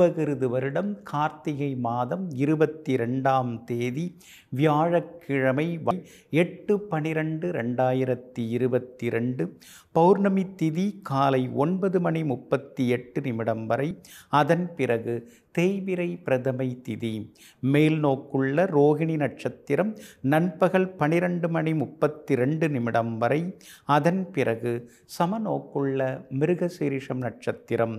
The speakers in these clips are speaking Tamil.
சுபகிருது வருடம் கார்த்திகை மாதம் இருபத்தி ரெண்டாம் தேதி வியாழக்கிழமை எட்டு பனிரெண்டு ரெண்டாயிரத்தி இருபத்தி ரெண்டு பௌர்ணமி திதி காலை ஒன்பது மணி முப்பத்தி எட்டு நிமிடம் வரை அதன் பிறகு தேய்பிரை பிரதமை திதி மேல் நோக்குள்ள ரோகிணி நட்சத்திரம் நண்பகல் பனிரெண்டு மணி முப்பத்தி ரெண்டு நிமிடம் வரை அதன் பிறகு சமநோக்குள்ள மிருகசீரிஷம் நட்சத்திரம்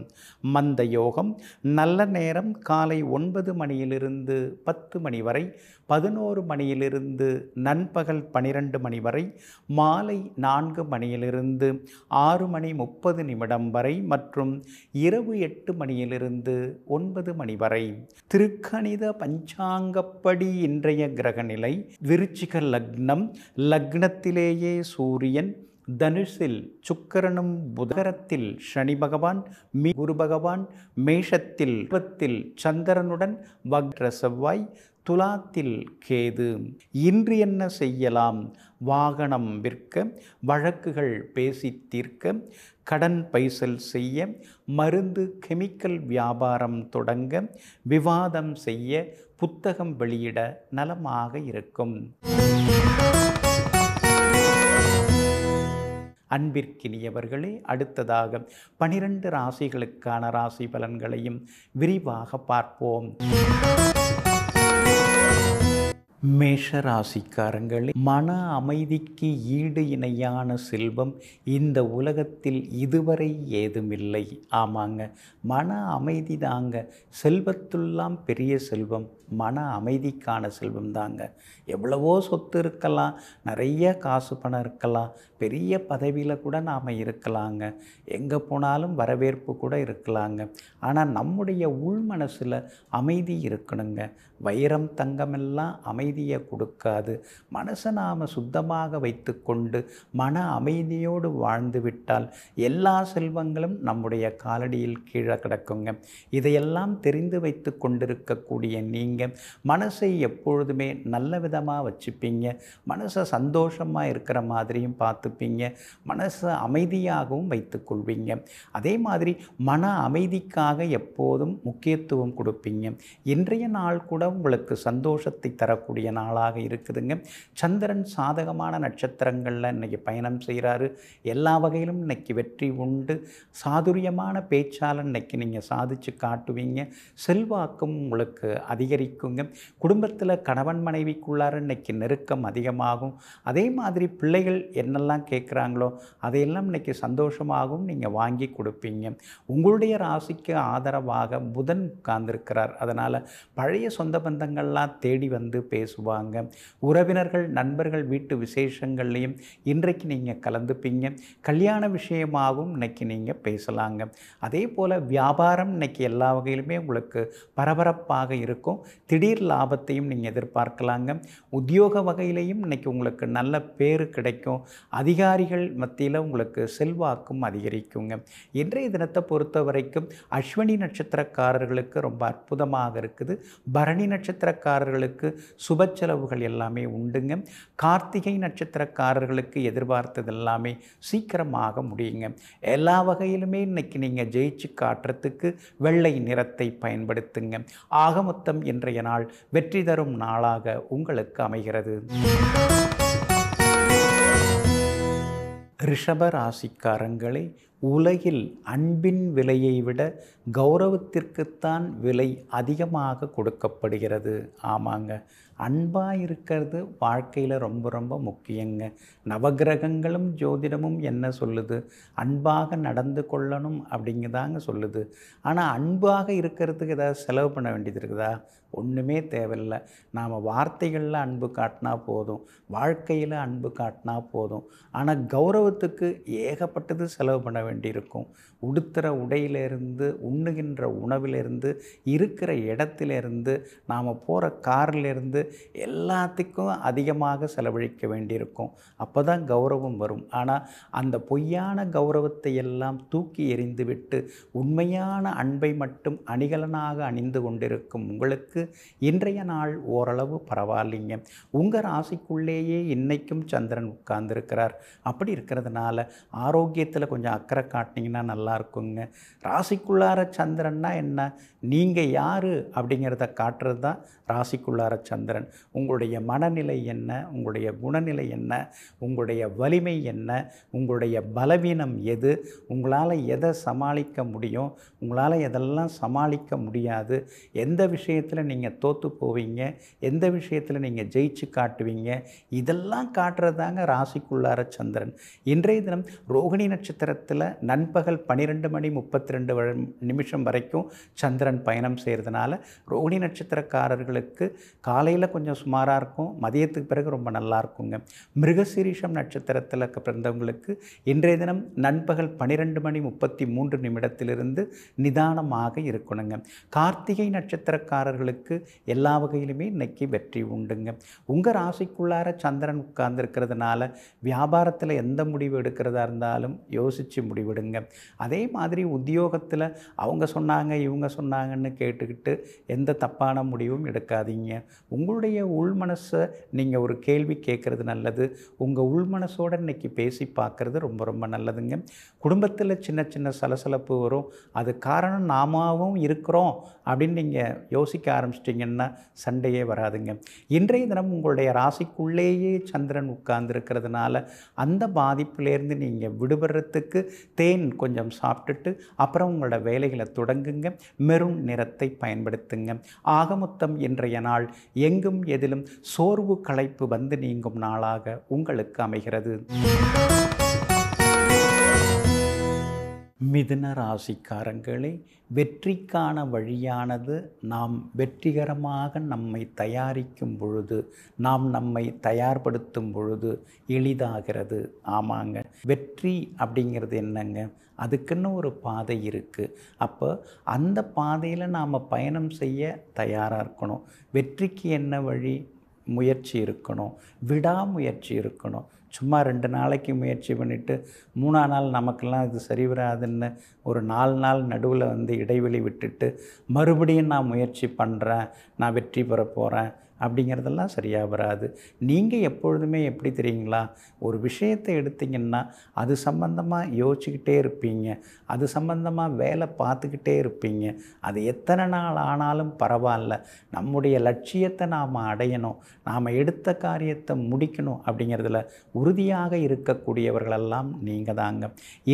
மந்த யோகம் நல்ல நேரம் காலை ஒன்பது மணியிலிருந்து பத்து மணி வரை பதினோரு மணியிலிருந்து நண்பகல் பனிரெண்டு மணி வரை மாலை நான்கு மணியிலிருந்து ஆறு மணி முப்பது நிமிடம் வரை மற்றும் இரவு எட்டு மணியிலிருந்து ஒன்பது மணி வரை திருக்கணித பஞ்சாங்கப்படி இன்றைய கிரகநிலை விருச்சிக லக்னம் லக்னத்திலேயே சூரியன் தனுஷில் சுக்கரனும் புதகரத்தில் சனி பகவான் மீ குரு பகவான் மேஷத்தில் சந்திரனுடன் வக்ர செவ்வாய் துலாத்தில் கேது இன்று என்ன செய்யலாம் வாகனம் விற்க வழக்குகள் பேசி தீர்க்க கடன் பைசல் செய்ய மருந்து கெமிக்கல் வியாபாரம் தொடங்க விவாதம் செய்ய புத்தகம் வெளியிட நலமாக இருக்கும் அன்பிற்கினியவர்களே அடுத்ததாக பனிரெண்டு ராசிகளுக்கான ராசி பலன்களையும் விரிவாக பார்ப்போம் மேஷராசிக்காரங்களே மன அமைதிக்கு ஈடு இணையான செல்வம் இந்த உலகத்தில் இதுவரை ஏதுமில்லை ஆமாங்க மன அமைதி தாங்க செல்வத்துள்ளாம் பெரிய செல்வம் மன அமைதிக்கான செல்வம் தாங்க எவ்வளவோ சொத்து இருக்கலாம் நிறைய காசு பணம் இருக்கலாம் பெரிய பதவியில் கூட நாம் இருக்கலாங்க எங்கே போனாலும் வரவேற்பு கூட இருக்கலாங்க ஆனால் நம்முடைய உள் மனசில் அமைதி இருக்கணுங்க வைரம் தங்கமெல்லாம் அமைதியை கொடுக்காது மனசை நாம் சுத்தமாக வைத்து கொண்டு மன அமைதியோடு வாழ்ந்து விட்டால் எல்லா செல்வங்களும் நம்முடைய காலடியில் கீழே கிடக்குங்க இதையெல்லாம் தெரிந்து வைத்து கொண்டிருக்கக்கூடிய நீங்கள் வச்சுப்பீங்க மனசை எப்பொழுதுமே நல்ல விதமாக வச்சுப்பீங்க மனசை சந்தோஷமாக இருக்கிற மாதிரியும் பார்த்துப்பீங்க மனசை அமைதியாகவும் வைத்துக்கொள்வீங்க அதே மாதிரி மன அமைதிக்காக எப்போதும் முக்கியத்துவம் கொடுப்பீங்க இன்றைய நாள் கூட உங்களுக்கு சந்தோஷத்தை தரக்கூடிய நாளாக இருக்குதுங்க சந்திரன் சாதகமான நட்சத்திரங்களில் இன்றைக்கி பயணம் செய்கிறாரு எல்லா வகையிலும் இன்றைக்கி வெற்றி உண்டு சாதுரியமான பேச்சாளன் இன்றைக்கி நீங்கள் சாதித்து காட்டுவீங்க செல்வாக்கும் உங்களுக்கு அதிகரி அதிகரிக்குங்க குடும்பத்தில் கணவன் மனைவிக்குள்ளார இன்றைக்கி நெருக்கம் அதிகமாகும் அதே மாதிரி பிள்ளைகள் என்னெல்லாம் கேட்குறாங்களோ அதையெல்லாம் இன்றைக்கி சந்தோஷமாகவும் நீங்கள் வாங்கி கொடுப்பீங்க உங்களுடைய ராசிக்கு ஆதரவாக புதன் உட்கார்ந்துருக்கிறார் அதனால் பழைய சொந்த பந்தங்கள்லாம் தேடி வந்து பேசுவாங்க உறவினர்கள் நண்பர்கள் வீட்டு விசேஷங்கள்லையும் இன்றைக்கு நீங்கள் கலந்துப்பீங்க கல்யாண விஷயமாகவும் இன்றைக்கி நீங்கள் பேசலாங்க அதே போல் வியாபாரம் இன்றைக்கி எல்லா வகையிலுமே உங்களுக்கு பரபரப்பாக இருக்கும் திடீர் லாபத்தையும் நீங்கள் எதிர்பார்க்கலாங்க உத்தியோக வகையிலையும் இன்றைக்கி உங்களுக்கு நல்ல பேர் கிடைக்கும் அதிகாரிகள் மத்தியில் உங்களுக்கு செல்வாக்கும் அதிகரிக்குங்க இன்றைய தினத்தை பொறுத்த வரைக்கும் அஸ்வினி நட்சத்திரக்காரர்களுக்கு ரொம்ப அற்புதமாக இருக்குது பரணி நட்சத்திரக்காரர்களுக்கு சுப செலவுகள் எல்லாமே உண்டுங்க கார்த்திகை நட்சத்திரக்காரர்களுக்கு எதிர்பார்த்தது எல்லாமே சீக்கிரமாக முடியுங்க எல்லா வகையிலுமே இன்றைக்கி நீங்கள் ஜெயிச்சு காட்டுறதுக்கு வெள்ளை நிறத்தை பயன்படுத்துங்க மொத்தம் என் இன்றைய நாள் வெற்றி தரும் நாளாக உங்களுக்கு அமைகிறது ரிஷப ராசிக்காரங்களை உலகில் அன்பின் விலையை விட கௌரவத்திற்குத்தான் விலை அதிகமாக கொடுக்கப்படுகிறது ஆமாங்க அன்பாக இருக்கிறது வாழ்க்கையில் ரொம்ப ரொம்ப முக்கியங்க நவகிரகங்களும் ஜோதிடமும் என்ன சொல்லுது அன்பாக நடந்து கொள்ளணும் அப்படிங்கிறதாங்க சொல்லுது ஆனால் அன்பாக இருக்கிறதுக்கு ஏதாவது செலவு பண்ண வேண்டியது இருக்குதா ஒன்றுமே தேவையில்லை நாம் வார்த்தைகளில் அன்பு காட்டினா போதும் வாழ்க்கையில் அன்பு காட்டினா போதும் ஆனால் கௌரவத்துக்கு ஏகப்பட்டது செலவு பண்ண வேண்டியிருக்கும் உடுத்துகிற உடையிலிருந்து உண்ணுகின்ற உணவிலிருந்து இருக்கிற இடத்திலிருந்து நாம் போகிற கார்லேருந்து எல்லாத்துக்கும் அதிகமாக செலவழிக்க வேண்டியிருக்கும் அப்போ தான் கௌரவம் வரும் ஆனால் அந்த பொய்யான கௌரவத்தை எல்லாம் தூக்கி எறிந்துவிட்டு உண்மையான அன்பை மட்டும் அணிகலனாக அணிந்து கொண்டிருக்கும் உங்களுக்கு இன்றைய நாள் ஓரளவு பரவாயில்லைங்க உங்கள் ராசிக்குள்ளேயே இன்னைக்கும் சந்திரன் உட்கார்ந்துருக்கிறார் அப்படி இருக்கிறதுனால ஆரோக்கியத்தில் கொஞ்சம் அக்கறை நேராக காட்டினீங்கன்னா நல்லா இருக்குங்க ராசிக்குள்ளார சந்திரன்னா என்ன நீங்கள் யார் அப்படிங்கிறத காட்டுறது தான் ராசிக்குள்ளார சந்திரன் உங்களுடைய மனநிலை என்ன உங்களுடைய குணநிலை என்ன உங்களுடைய வலிமை என்ன உங்களுடைய பலவீனம் எது உங்களால் எதை சமாளிக்க முடியும் உங்களால் எதெல்லாம் சமாளிக்க முடியாது எந்த விஷயத்தில் நீங்கள் தோற்று போவீங்க எந்த விஷயத்தில் நீங்கள் ஜெயிச்சு காட்டுவீங்க இதெல்லாம் காட்டுறதாங்க ராசிக்குள்ளார சந்திரன் இன்றைய தினம் ரோகிணி நட்சத்திரத்தில் நண்பகல் பன்னிரெண்டு மணி முப்பத்தி ரெண்டு நிமிஷம் வரைக்கும் சந்திரன் பயணம் செய்கிறதுனால ரோகிணி நட்சத்திரக்காரர்களுக்கு நேயர்களுக்கு காலையில் கொஞ்சம் சுமாராக இருக்கும் மதியத்துக்கு பிறகு ரொம்ப நல்லா இருக்குங்க மிருகசீரிஷம் நட்சத்திரத்தில் பிறந்தவங்களுக்கு இன்றைய தினம் நண்பகல் பன்னிரெண்டு மணி முப்பத்தி மூன்று நிமிடத்திலிருந்து நிதானமாக இருக்கணுங்க கார்த்திகை நட்சத்திரக்காரர்களுக்கு எல்லா வகையிலுமே இன்னைக்கு வெற்றி உண்டுங்க உங்கள் ராசிக்குள்ளார சந்திரன் உட்கார்ந்துருக்கிறதுனால வியாபாரத்தில் எந்த முடிவு எடுக்கிறதா இருந்தாலும் யோசித்து முடிவிடுங்க அதே மாதிரி உத்தியோகத்தில் அவங்க சொன்னாங்க இவங்க சொன்னாங்கன்னு கேட்டுக்கிட்டு எந்த தப்பான முடிவும் எடுக்க கேட்காதீங்க உங்களுடைய உள் மனசை நீங்கள் ஒரு கேள்வி கேட்குறது நல்லது உங்கள் உள் மனசோட இன்றைக்கி பேசி பார்க்குறது ரொம்ப ரொம்ப நல்லதுங்க குடும்பத்தில் சின்ன சின்ன சலசலப்பு வரும் அது காரணம் நாமாவும் இருக்கிறோம் அப்படின்னு நீங்கள் யோசிக்க ஆரம்பிச்சிட்டிங்கன்னா சண்டையே வராதுங்க இன்றைய தினம் உங்களுடைய ராசிக்குள்ளேயே சந்திரன் உட்கார்ந்துருக்கிறதுனால அந்த பாதிப்புலேருந்து நீங்கள் விடுபடுறதுக்கு தேன் கொஞ்சம் சாப்பிட்டுட்டு அப்புறம் உங்களோட வேலைகளை தொடங்குங்க மெரும் நிறத்தை பயன்படுத்துங்க ஆக மொத்தம் இன்றைய நாள் எங்கும் எதிலும் சோர்வு களைப்பு வந்து நீங்கும் நாளாக உங்களுக்கு அமைகிறது மிதுன ராசிக்காரங்களே வெற்றிக்கான வழியானது நாம் வெற்றிகரமாக நம்மை தயாரிக்கும் பொழுது நாம் நம்மை தயார்படுத்தும் பொழுது எளிதாகிறது ஆமாங்க வெற்றி அப்படிங்கிறது என்னங்க அதுக்குன்னு ஒரு பாதை இருக்குது அப்போ அந்த பாதையில் நாம் பயணம் செய்ய தயாராக இருக்கணும் வெற்றிக்கு என்ன வழி முயற்சி இருக்கணும் விடாமுயற்சி இருக்கணும் சும்மா ரெண்டு நாளைக்கு முயற்சி பண்ணிவிட்டு மூணா நாள் நமக்கெல்லாம் இது சரி வராதுன்னு ஒரு நாலு நாள் நடுவில் வந்து இடைவெளி விட்டுட்டு மறுபடியும் நான் முயற்சி பண்ணுறேன் நான் வெற்றி பெற போகிறேன் அப்படிங்கிறதெல்லாம் சரியாக வராது நீங்கள் எப்பொழுதுமே எப்படி தெரியுங்களா ஒரு விஷயத்தை எடுத்திங்கன்னா அது சம்மந்தமாக யோசிச்சுக்கிட்டே இருப்பீங்க அது சம்மந்தமாக வேலை பார்த்துக்கிட்டே இருப்பீங்க அது எத்தனை நாள் ஆனாலும் பரவாயில்ல நம்முடைய லட்சியத்தை நாம் அடையணும் நாம் எடுத்த காரியத்தை முடிக்கணும் அப்படிங்கிறதுல உறுதியாக இருக்கக்கூடியவர்களெல்லாம் நீங்கள் தாங்க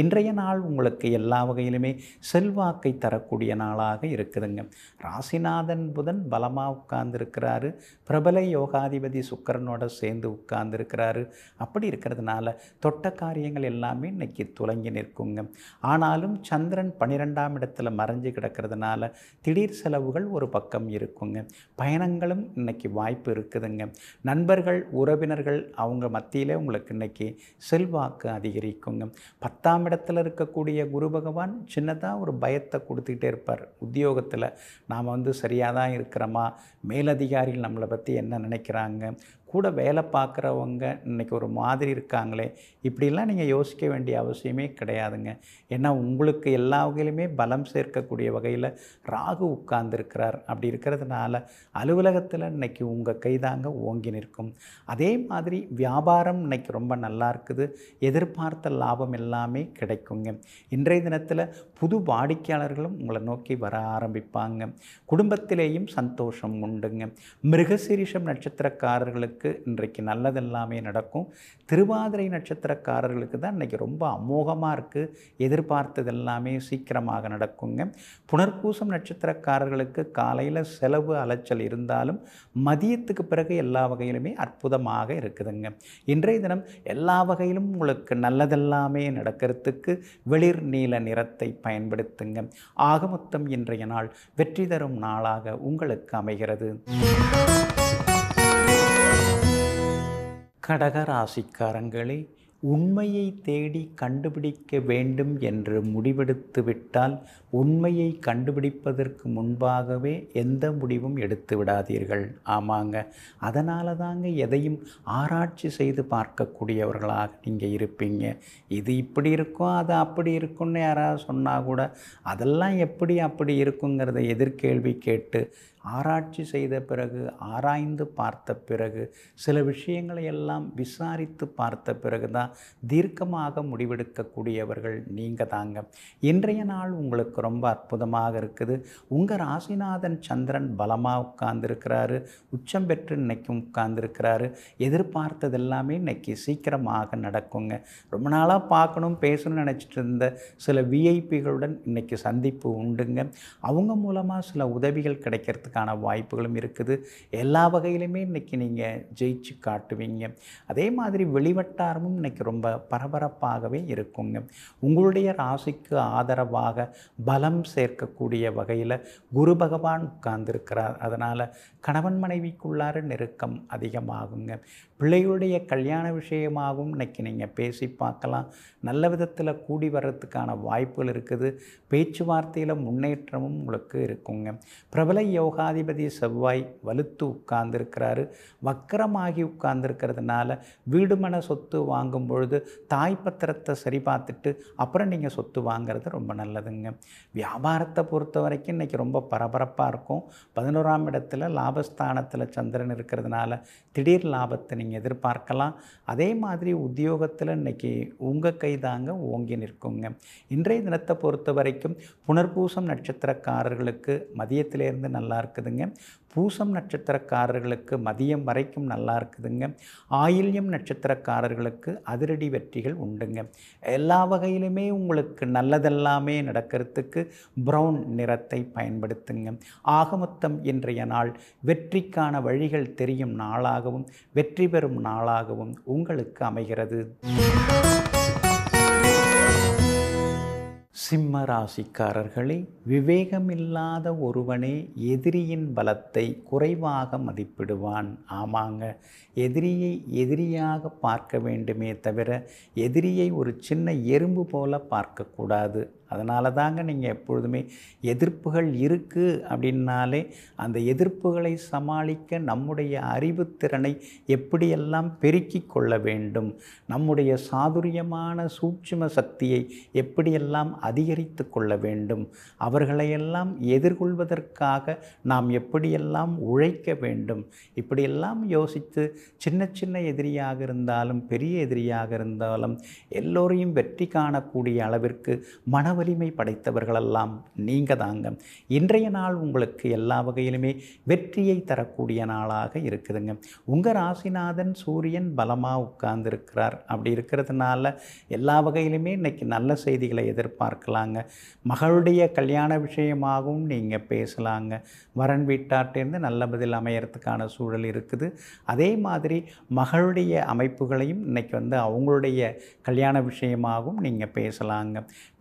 இன்றைய நாள் உங்களுக்கு எல்லா வகையிலுமே செல்வாக்கை தரக்கூடிய நாளாக இருக்குதுங்க ராசிநாதன் புதன் பலமாக உட்கார்ந்துருக்கிறாரு பிரபல யோகாதிபதி சுக்கரனோட சேர்ந்து உட்கார்ந்துருக்கிறாரு அப்படி இருக்கிறதுனால தொட்ட காரியங்கள் எல்லாமே இன்னைக்கு துலங்கி நிற்குங்க ஆனாலும் சந்திரன் பனிரெண்டாம் இடத்துல மறைஞ்சு கிடக்கிறதுனால திடீர் செலவுகள் ஒரு பக்கம் இருக்குங்க பயணங்களும் இன்னைக்கு வாய்ப்பு இருக்குதுங்க நண்பர்கள் உறவினர்கள் அவங்க மத்தியில் உங்களுக்கு இன்னைக்கு செல்வாக்கு அதிகரிக்குங்க பத்தாம் இடத்துல இருக்கக்கூடிய குரு பகவான் சின்னதாக ஒரு பயத்தை கொடுத்துக்கிட்டே இருப்பார் உத்தியோகத்தில் நாம் வந்து சரியாக தான் இருக்கிறோமா மேலதிகாரிகள் நம்மளை பற்றி என்ன நினைக்கிறாங்க கூட வேலை பார்க்குறவங்க இன்றைக்கி ஒரு மாதிரி இருக்காங்களே இப்படிலாம் நீங்கள் யோசிக்க வேண்டிய அவசியமே கிடையாதுங்க ஏன்னா உங்களுக்கு எல்லா வகையிலுமே பலம் சேர்க்கக்கூடிய வகையில் ராகு உட்கார்ந்துருக்கிறார் அப்படி இருக்கிறதுனால அலுவலகத்தில் இன்றைக்கி உங்கள் கைதாங்க ஓங்கி நிற்கும் அதே மாதிரி வியாபாரம் இன்றைக்கி ரொம்ப நல்லா இருக்குது எதிர்பார்த்த லாபம் எல்லாமே கிடைக்குங்க இன்றைய தினத்தில் புது வாடிக்கையாளர்களும் உங்களை நோக்கி வர ஆரம்பிப்பாங்க குடும்பத்திலேயும் சந்தோஷம் உண்டுங்க மிருகசிரிஷம் நட்சத்திரக்காரர்களுக்கு ஜாதகர்களுக்கு இன்றைக்கு நல்லதெல்லாமே நடக்கும் திருவாதிரை நட்சத்திரக்காரர்களுக்கு தான் இன்றைக்கி ரொம்ப அமோகமாக இருக்குது எதிர்பார்த்தது எல்லாமே சீக்கிரமாக நடக்குங்க புனர்பூசம் நட்சத்திரக்காரர்களுக்கு காலையில் செலவு அலைச்சல் இருந்தாலும் மதியத்துக்கு பிறகு எல்லா வகையிலுமே அற்புதமாக இருக்குதுங்க இன்றைய தினம் எல்லா வகையிலும் உங்களுக்கு நல்லதெல்லாமே நடக்கிறதுக்கு வெளிர் நீல நிறத்தை பயன்படுத்துங்க ஆகமொத்தம் இன்றைய நாள் வெற்றி தரும் நாளாக உங்களுக்கு அமைகிறது கடக ராசிக்காரங்களே உண்மையை தேடி கண்டுபிடிக்க வேண்டும் என்று முடிவெடுத்துவிட்டால் உண்மையை கண்டுபிடிப்பதற்கு முன்பாகவே எந்த முடிவும் எடுத்து விடாதீர்கள் ஆமாங்க அதனால தாங்க எதையும் ஆராய்ச்சி செய்து பார்க்கக்கூடியவர்களாக நீங்கள் இருப்பீங்க இது இப்படி இருக்கும் அது அப்படி இருக்கும்னு யாராவது சொன்னால் கூட அதெல்லாம் எப்படி அப்படி இருக்குங்கிறத எதிர்கேள்வி கேட்டு ஆராய்ச்சி செய்த பிறகு ஆராய்ந்து பார்த்த பிறகு சில விஷயங்களை எல்லாம் விசாரித்து பார்த்த பிறகு தான் தீர்க்கமாக முடிவெடுக்கக்கூடியவர்கள் நீங்கள் தாங்க இன்றைய நாள் உங்களுக்கு ரொம்ப அற்புதமாக இருக்குது உங்கள் ராசிநாதன் சந்திரன் பலமாக உட்கார்ந்துருக்கிறாரு உச்சம் பெற்று இன்றைக்கும் உட்கார்ந்துருக்கிறாரு எதிர்பார்த்தது எல்லாமே இன்னைக்கு சீக்கிரமாக நடக்குங்க ரொம்ப நாளாக பார்க்கணும் பேசணும்னு நினச்சிட்டு இருந்த சில விஐபிகளுடன் இன்றைக்கி சந்திப்பு உண்டுங்க அவங்க மூலமாக சில உதவிகள் கிடைக்கிறதுக்கான வாய்ப்புகளும் இருக்குது எல்லா வகையிலுமே இன்றைக்கி நீங்கள் ஜெயிச்சு காட்டுவீங்க அதே மாதிரி வெளிவட்டாரமும் இன்றைக்கி ரொம்ப பரபரப்பாகவே இருக்குங்க உங்களுடைய ராசிக்கு ஆதரவாக பலம் சேர்க்கக்கூடிய வகையில் குரு பகவான் உட்கார்ந்துருக்கிறார் அதனால் கணவன் மனைவிக்குள்ளார நெருக்கம் அதிகமாகுங்க பிள்ளையுடைய கல்யாண விஷயமாகவும் இன்றைக்கி நீங்கள் பேசி பார்க்கலாம் நல்ல விதத்தில் கூடி வர்றதுக்கான வாய்ப்புகள் இருக்குது பேச்சுவார்த்தையில் முன்னேற்றமும் உங்களுக்கு இருக்குங்க பிரபல யோகாதிபதி செவ்வாய் வலுத்து உட்கார்ந்துருக்கிறாரு வக்கரமாகி உட்கார்ந்துருக்கிறதுனால வீடுமன சொத்து வாங்கும் பொழுது தாய் பத்திரத்தை சரி பார்த்துட்டு அப்புறம் நீங்கள் சொத்து வாங்குறது ரொம்ப நல்லதுங்க வியாபாரத்தை பொறுத்த வரைக்கும் இன்றைக்கி ரொம்ப பரபரப்பாக இருக்கும் பதினோராம் இடத்துல லாபஸ்தானத்தில் சந்திரன் இருக்கிறதுனால திடீர் லாபத்தை நீங்கள் எதிர்பார்க்கலாம் அதே மாதிரி உத்தியோகத்தில் இன்றைக்கி உங்கள் கை தாங்க ஓங்கி நிற்குங்க இன்றைய தினத்தை பொறுத்த வரைக்கும் புனர்பூசம் நட்சத்திரக்காரர்களுக்கு மதியத்திலேருந்து நல்லா இருக்குதுங்க பூசம் நட்சத்திரக்காரர்களுக்கு மதியம் வரைக்கும் நல்லா இருக்குதுங்க ஆயில்யம் நட்சத்திரக்காரர்களுக்கு அதிரடி வெற்றிகள் உண்டுங்க எல்லா வகையிலுமே உங்களுக்கு நல்லதெல்லாமே நடக்கிறதுக்கு ப்ரௌன் நிறத்தை பயன்படுத்துங்க ஆகமொத்தம் இன்றைய நாள் வெற்றிக்கான வழிகள் தெரியும் நாளாகவும் வெற்றி பெறும் நாளாகவும் உங்களுக்கு அமைகிறது சிம்ம ராசிக்காரர்களே விவேகமில்லாத ஒருவனே எதிரியின் பலத்தை குறைவாக மதிப்பிடுவான் ஆமாங்க எதிரியை எதிரியாக பார்க்க வேண்டுமே தவிர எதிரியை ஒரு சின்ன எறும்பு போல பார்க்கக்கூடாது அதனால தாங்க நீங்கள் எப்பொழுதுமே எதிர்ப்புகள் இருக்குது அப்படின்னாலே அந்த எதிர்ப்புகளை சமாளிக்க நம்முடைய அறிவுத்திறனை எப்படியெல்லாம் பெருக்கி கொள்ள வேண்டும் நம்முடைய சாதுரியமான சூட்சும சக்தியை எப்படியெல்லாம் அதிகரித்து கொள்ள வேண்டும் அவர்களையெல்லாம் எதிர்கொள்வதற்காக நாம் எப்படியெல்லாம் உழைக்க வேண்டும் இப்படியெல்லாம் யோசித்து சின்ன சின்ன எதிரியாக இருந்தாலும் பெரிய எதிரியாக இருந்தாலும் எல்லோரையும் வெற்றி காணக்கூடிய அளவிற்கு மன வலிமை படைத்தவர்களெல்லாம் நீங்கள் தாங்க இன்றைய நாள் உங்களுக்கு எல்லா வகையிலுமே வெற்றியை தரக்கூடிய நாளாக இருக்குதுங்க உங்கள் ராசிநாதன் சூரியன் பலமாக உட்கார்ந்துருக்கிறார் அப்படி இருக்கிறதுனால எல்லா வகையிலுமே இன்றைக்கி நல்ல செய்திகளை எதிர்பார்க்கலாங்க மகளுடைய கல்யாண விஷயமாகவும் நீங்கள் பேசலாங்க வரன் வீட்டாட்டிருந்து நல்ல பதில் அமையறதுக்கான சூழல் இருக்குது அதே மாதிரி மகளுடைய அமைப்புகளையும் இன்றைக்கி வந்து அவங்களுடைய கல்யாண விஷயமாகவும் நீங்கள் பேசலாங்க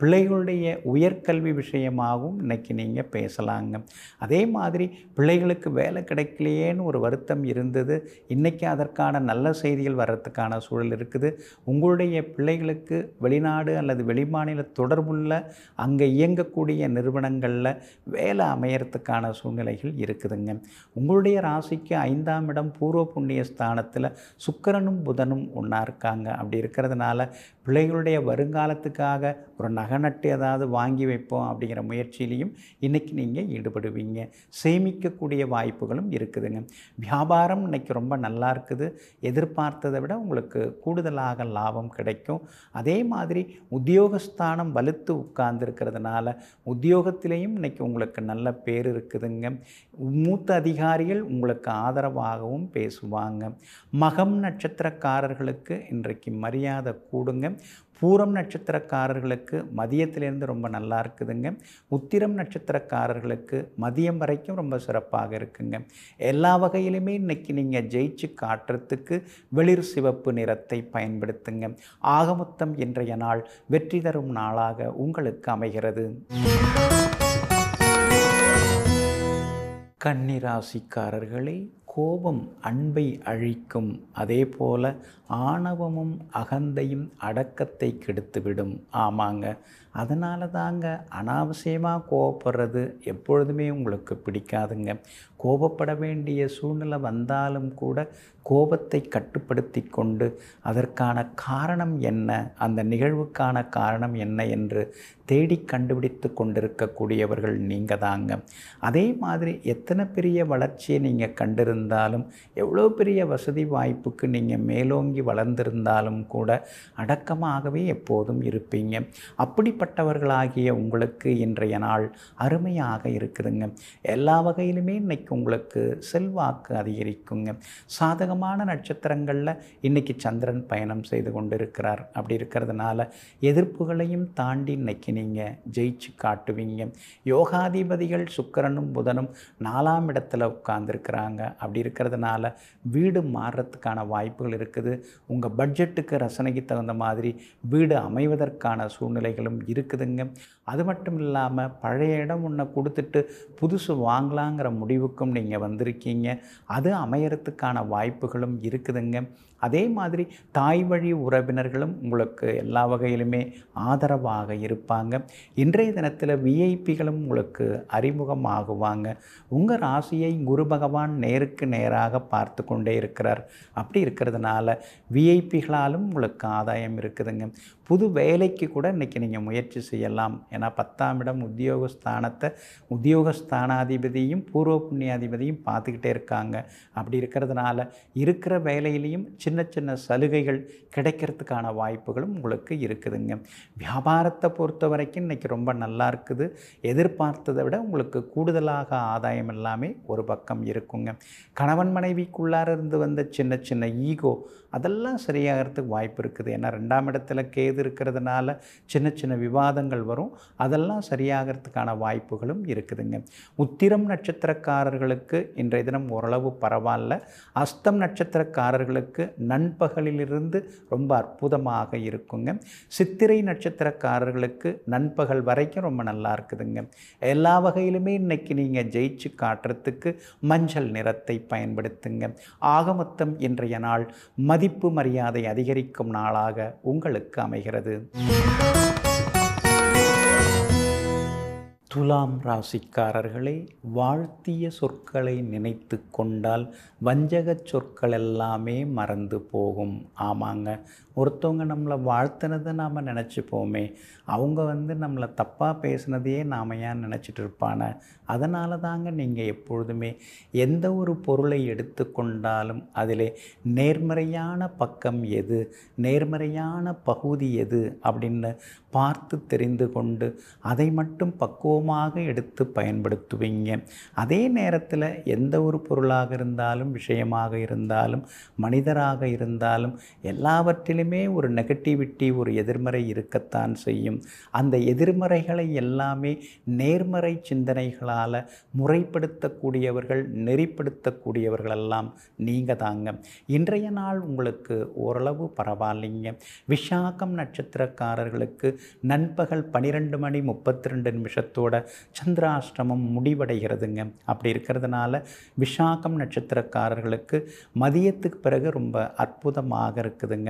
பிள்ளைகள் உங்களுடைய உயர்கல்வி விஷயமாகவும் இன்றைக்கி நீங்கள் பேசலாங்க அதே மாதிரி பிள்ளைகளுக்கு வேலை கிடைக்கலையேன்னு ஒரு வருத்தம் இருந்தது இன்றைக்கி அதற்கான நல்ல செய்திகள் வர்றதுக்கான சூழல் இருக்குது உங்களுடைய பிள்ளைகளுக்கு வெளிநாடு அல்லது வெளிமாநில தொடர்புள்ள அங்கே இயங்கக்கூடிய நிறுவனங்களில் வேலை அமையறதுக்கான சூழ்நிலைகள் இருக்குதுங்க உங்களுடைய ராசிக்கு ஐந்தாம் இடம் பூர்வ புண்ணிய ஸ்தானத்தில் சுக்கரனும் புதனும் ஒன்றா இருக்காங்க அப்படி இருக்கிறதுனால பிள்ளைகளுடைய வருங்காலத்துக்காக ஒரு நகை நட்டு ஏதாவது வாங்கி வைப்போம் அப்படிங்கிற முயற்சியிலையும் இன்றைக்கி நீங்கள் ஈடுபடுவீங்க சேமிக்கக்கூடிய வாய்ப்புகளும் இருக்குதுங்க வியாபாரம் இன்றைக்கி ரொம்ப நல்லா இருக்குது எதிர்பார்த்ததை விட உங்களுக்கு கூடுதலாக லாபம் கிடைக்கும் அதே மாதிரி உத்தியோகஸ்தானம் வலுத்து உட்கார்ந்துருக்கிறதுனால உத்தியோகத்திலையும் இன்றைக்கி உங்களுக்கு நல்ல பேர் இருக்குதுங்க மூத்த அதிகாரிகள் உங்களுக்கு ஆதரவாகவும் பேசுவாங்க மகம் நட்சத்திரக்காரர்களுக்கு இன்றைக்கு மரியாதை கூடுங்க பூரம் நட்சத்திரக்காரர்களுக்கு மதியத்திலேருந்து ரொம்ப நல்லா இருக்குதுங்க உத்திரம் நட்சத்திரக்காரர்களுக்கு மதியம் வரைக்கும் ரொம்ப சிறப்பாக இருக்குங்க எல்லா வகையிலுமே இன்றைக்கி நீங்கள் ஜெயிச்சு காட்டுறதுக்கு வெளிர் சிவப்பு நிறத்தை பயன்படுத்துங்க ஆகமொத்தம் இன்றைய நாள் வெற்றி தரும் நாளாக உங்களுக்கு அமைகிறது கன்னிராசிக்காரர்களே கோபம் அன்பை அழிக்கும் அதே போல ஆணவமும் அகந்தையும் அடக்கத்தை கெடுத்துவிடும் ஆமாங்க அதனால தாங்க அனாவசியமாக கோவப்படுறது எப்பொழுதுமே உங்களுக்கு பிடிக்காதுங்க கோபப்பட வேண்டிய சூழ்நிலை வந்தாலும் கூட கோபத்தை கட்டுப்படுத்தி கொண்டு அதற்கான காரணம் என்ன அந்த நிகழ்வுக்கான காரணம் என்ன என்று தேடி கண்டுபிடித்து கொண்டிருக்கக்கூடியவர்கள் நீங்கள் தாங்க அதே மாதிரி எத்தனை பெரிய வளர்ச்சியை நீங்கள் கண்டிருந்தாலும் எவ்வளோ பெரிய வசதி வாய்ப்புக்கு நீங்கள் மேலோங்கி வளர்ந்திருந்தாலும் கூட அடக்கமாகவே எப்போதும் இருப்பீங்க அப்படிப்பட்டவர்களாகிய உங்களுக்கு இன்றைய நாள் அருமையாக இருக்குதுங்க எல்லா வகையிலுமே இன்னைக்கு இன்றைக்கு உங்களுக்கு செல்வாக்கு அதிகரிக்குங்க சாதகமான நட்சத்திரங்களில் இன்றைக்கி சந்திரன் பயணம் செய்து கொண்டு இருக்கிறார் அப்படி இருக்கிறதுனால எதிர்ப்புகளையும் தாண்டி இன்றைக்கி நீங்கள் ஜெயிச்சு காட்டுவீங்க யோகாதிபதிகள் சுக்கரனும் புதனும் நாலாம் இடத்துல உட்கார்ந்துருக்கிறாங்க அப்படி இருக்கிறதுனால வீடு மாறுறதுக்கான வாய்ப்புகள் இருக்குது உங்கள் பட்ஜெட்டுக்கு ரசனைக்கு தகுந்த மாதிரி வீடு அமைவதற்கான சூழ்நிலைகளும் இருக்குதுங்க அது மட்டும் இல்லாமல் பழைய இடம் ஒன்றை கொடுத்துட்டு புதுசு வாங்கலாங்கிற முடிவுக்கும் நீங்கள் வந்திருக்கீங்க அது அமையறதுக்கான வாய்ப்புகளும் இருக்குதுங்க அதே மாதிரி தாய் வழி உறவினர்களும் உங்களுக்கு எல்லா வகையிலுமே ஆதரவாக இருப்பாங்க இன்றைய தினத்தில் விஐபிகளும் உங்களுக்கு அறிமுகமாகுவாங்க உங்கள் ராசியை குரு பகவான் நேருக்கு நேராக பார்த்து கொண்டே இருக்கிறார் அப்படி இருக்கிறதுனால விஐபிகளாலும் உங்களுக்கு ஆதாயம் இருக்குதுங்க புது வேலைக்கு கூட இன்றைக்கி நீங்கள் முயற்சி செய்யலாம் ஏன்னா பத்தாம் இடம் உத்தியோகஸ்தானத்தை உத்தியோகஸ்தானாதிபதியும் பூர்வ புண்ணியாதிபதியும் பார்த்துக்கிட்டே இருக்காங்க அப்படி இருக்கிறதுனால இருக்கிற வேலையிலையும் சின்ன சின்ன சலுகைகள் கிடைக்கிறதுக்கான வாய்ப்புகளும் உங்களுக்கு இருக்குதுங்க வியாபாரத்தை பொறுத்த வரைக்கும் இன்றைக்கி ரொம்ப நல்லா இருக்குது எதிர்பார்த்ததை விட உங்களுக்கு கூடுதலாக ஆதாயம் எல்லாமே ஒரு பக்கம் இருக்குங்க கணவன் மனைவிக்குள்ளார இருந்து வந்த சின்ன சின்ன ஈகோ அதெல்லாம் சரியாகிறதுக்கு வாய்ப்பு இருக்குது ஏன்னா ரெண்டாம் இடத்துல கேது இருக்கிறதுனால சின்ன சின்ன விவாதங்கள் வரும் அதெல்லாம் சரியாகிறதுக்கான வாய்ப்புகளும் இருக்குதுங்க உத்திரம் நட்சத்திரக்காரர்களுக்கு இன்றைய தினம் ஓரளவு பரவாயில்ல அஸ்தம் நட்சத்திரக்காரர்களுக்கு நண்பகலிலிருந்து ரொம்ப அற்புதமாக இருக்குங்க சித்திரை நட்சத்திரக்காரர்களுக்கு நண்பகல் வரைக்கும் ரொம்ப நல்லா இருக்குதுங்க எல்லா வகையிலுமே இன்றைக்கி நீங்கள் ஜெயிச்சு காட்டுறதுக்கு மஞ்சள் நிறத்தை பயன்படுத்துங்க ஆகமொத்தம் இன்றைய நாள் மதி மதிப்பு மரியாதை அதிகரிக்கும் நாளாக உங்களுக்கு அமைகிறது துலாம் ராசிக்காரர்களே வாழ்த்திய சொற்களை நினைத்து கொண்டால் வஞ்சகச் சொற்கள் எல்லாமே மறந்து போகும் ஆமாங்க ஒருத்தவங்க நம்மளை வாழ்த்தினதை நாம் நினச்சிப்போமே அவங்க வந்து நம்மளை தப்பாக பேசுனதையே நாம் ஏன் நினச்சிட்டு இருப்பான அதனால தாங்க நீங்கள் எப்பொழுதுமே எந்த ஒரு பொருளை எடுத்துக்கொண்டாலும் அதில் நேர்மறையான பக்கம் எது நேர்மறையான பகுதி எது அப்படின்னு பார்த்து தெரிந்து கொண்டு அதை மட்டும் பக்குவமாக எடுத்து பயன்படுத்துவீங்க அதே நேரத்தில் எந்த ஒரு பொருளாக இருந்தாலும் விஷயமாக இருந்தாலும் மனிதராக இருந்தாலும் எல்லாவற்றிலும் எப்பொழுதுமே ஒரு நெகட்டிவிட்டி ஒரு எதிர்மறை இருக்கத்தான் செய்யும் அந்த எதிர்மறைகளை எல்லாமே நேர்மறை சிந்தனைகளால் முறைப்படுத்தக்கூடியவர்கள் நெறிப்படுத்தக்கூடியவர்களெல்லாம் நீங்கள் தாங்க இன்றைய நாள் உங்களுக்கு ஓரளவு பரவாயில்லைங்க விஷாகம் நட்சத்திரக்காரர்களுக்கு நண்பகல் பனிரெண்டு மணி முப்பத்தி ரெண்டு நிமிஷத்தோட சந்திராஷ்டிரமம் முடிவடைகிறதுங்க அப்படி இருக்கிறதுனால விஷாகம் நட்சத்திரக்காரர்களுக்கு மதியத்துக்கு பிறகு ரொம்ப அற்புதமாக இருக்குதுங்க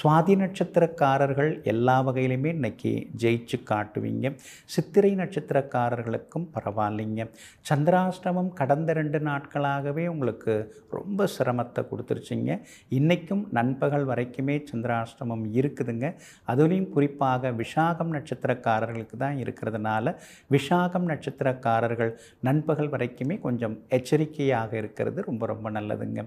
சுவாதி நட்சத்திரக்காரர்கள் எல்லா வகையிலுமே இன்றைக்கி ஜெயிச்சு காட்டுவீங்க சித்திரை நட்சத்திரக்காரர்களுக்கும் பரவாயில்லைங்க சந்திராஷ்டமம் கடந்த ரெண்டு நாட்களாகவே உங்களுக்கு ரொம்ப சிரமத்தை கொடுத்துருச்சிங்க இன்றைக்கும் நண்பகல் வரைக்குமே சந்திராஷ்டமம் இருக்குதுங்க அதுலேயும் குறிப்பாக விஷாகம் நட்சத்திரக்காரர்களுக்கு தான் இருக்கிறதுனால விஷாகம் நட்சத்திரக்காரர்கள் நண்பகல் வரைக்குமே கொஞ்சம் எச்சரிக்கையாக இருக்கிறது ரொம்ப ரொம்ப நல்லதுங்க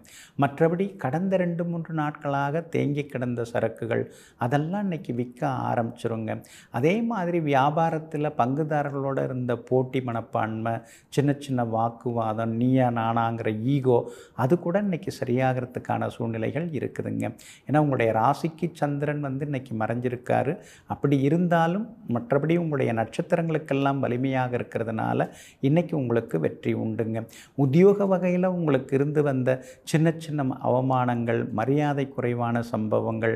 மற்றபடி கடந்த ரெண்டு மூன்று நாட்களாக தேங்கி கிடந்த சர சரக்குகள் அதெல்லாம் இன்றைக்கி விற்க ஆரம்பிச்சிருங்க அதே மாதிரி வியாபாரத்தில் பங்குதாரர்களோடு இருந்த போட்டி மனப்பான்மை சின்ன சின்ன வாக்குவாதம் நீயா நானாங்கிற ஈகோ அது கூட இன்றைக்கி சரியாகிறதுக்கான சூழ்நிலைகள் இருக்குதுங்க ஏன்னா உங்களுடைய ராசிக்கு சந்திரன் வந்து இன்றைக்கி மறைஞ்சிருக்காரு அப்படி இருந்தாலும் மற்றபடி உங்களுடைய நட்சத்திரங்களுக்கெல்லாம் வலிமையாக இருக்கிறதுனால இன்றைக்கி உங்களுக்கு வெற்றி உண்டுங்க உத்தியோக வகையில் உங்களுக்கு இருந்து வந்த சின்ன சின்ன அவமானங்கள் மரியாதை குறைவான சம்பவங்கள்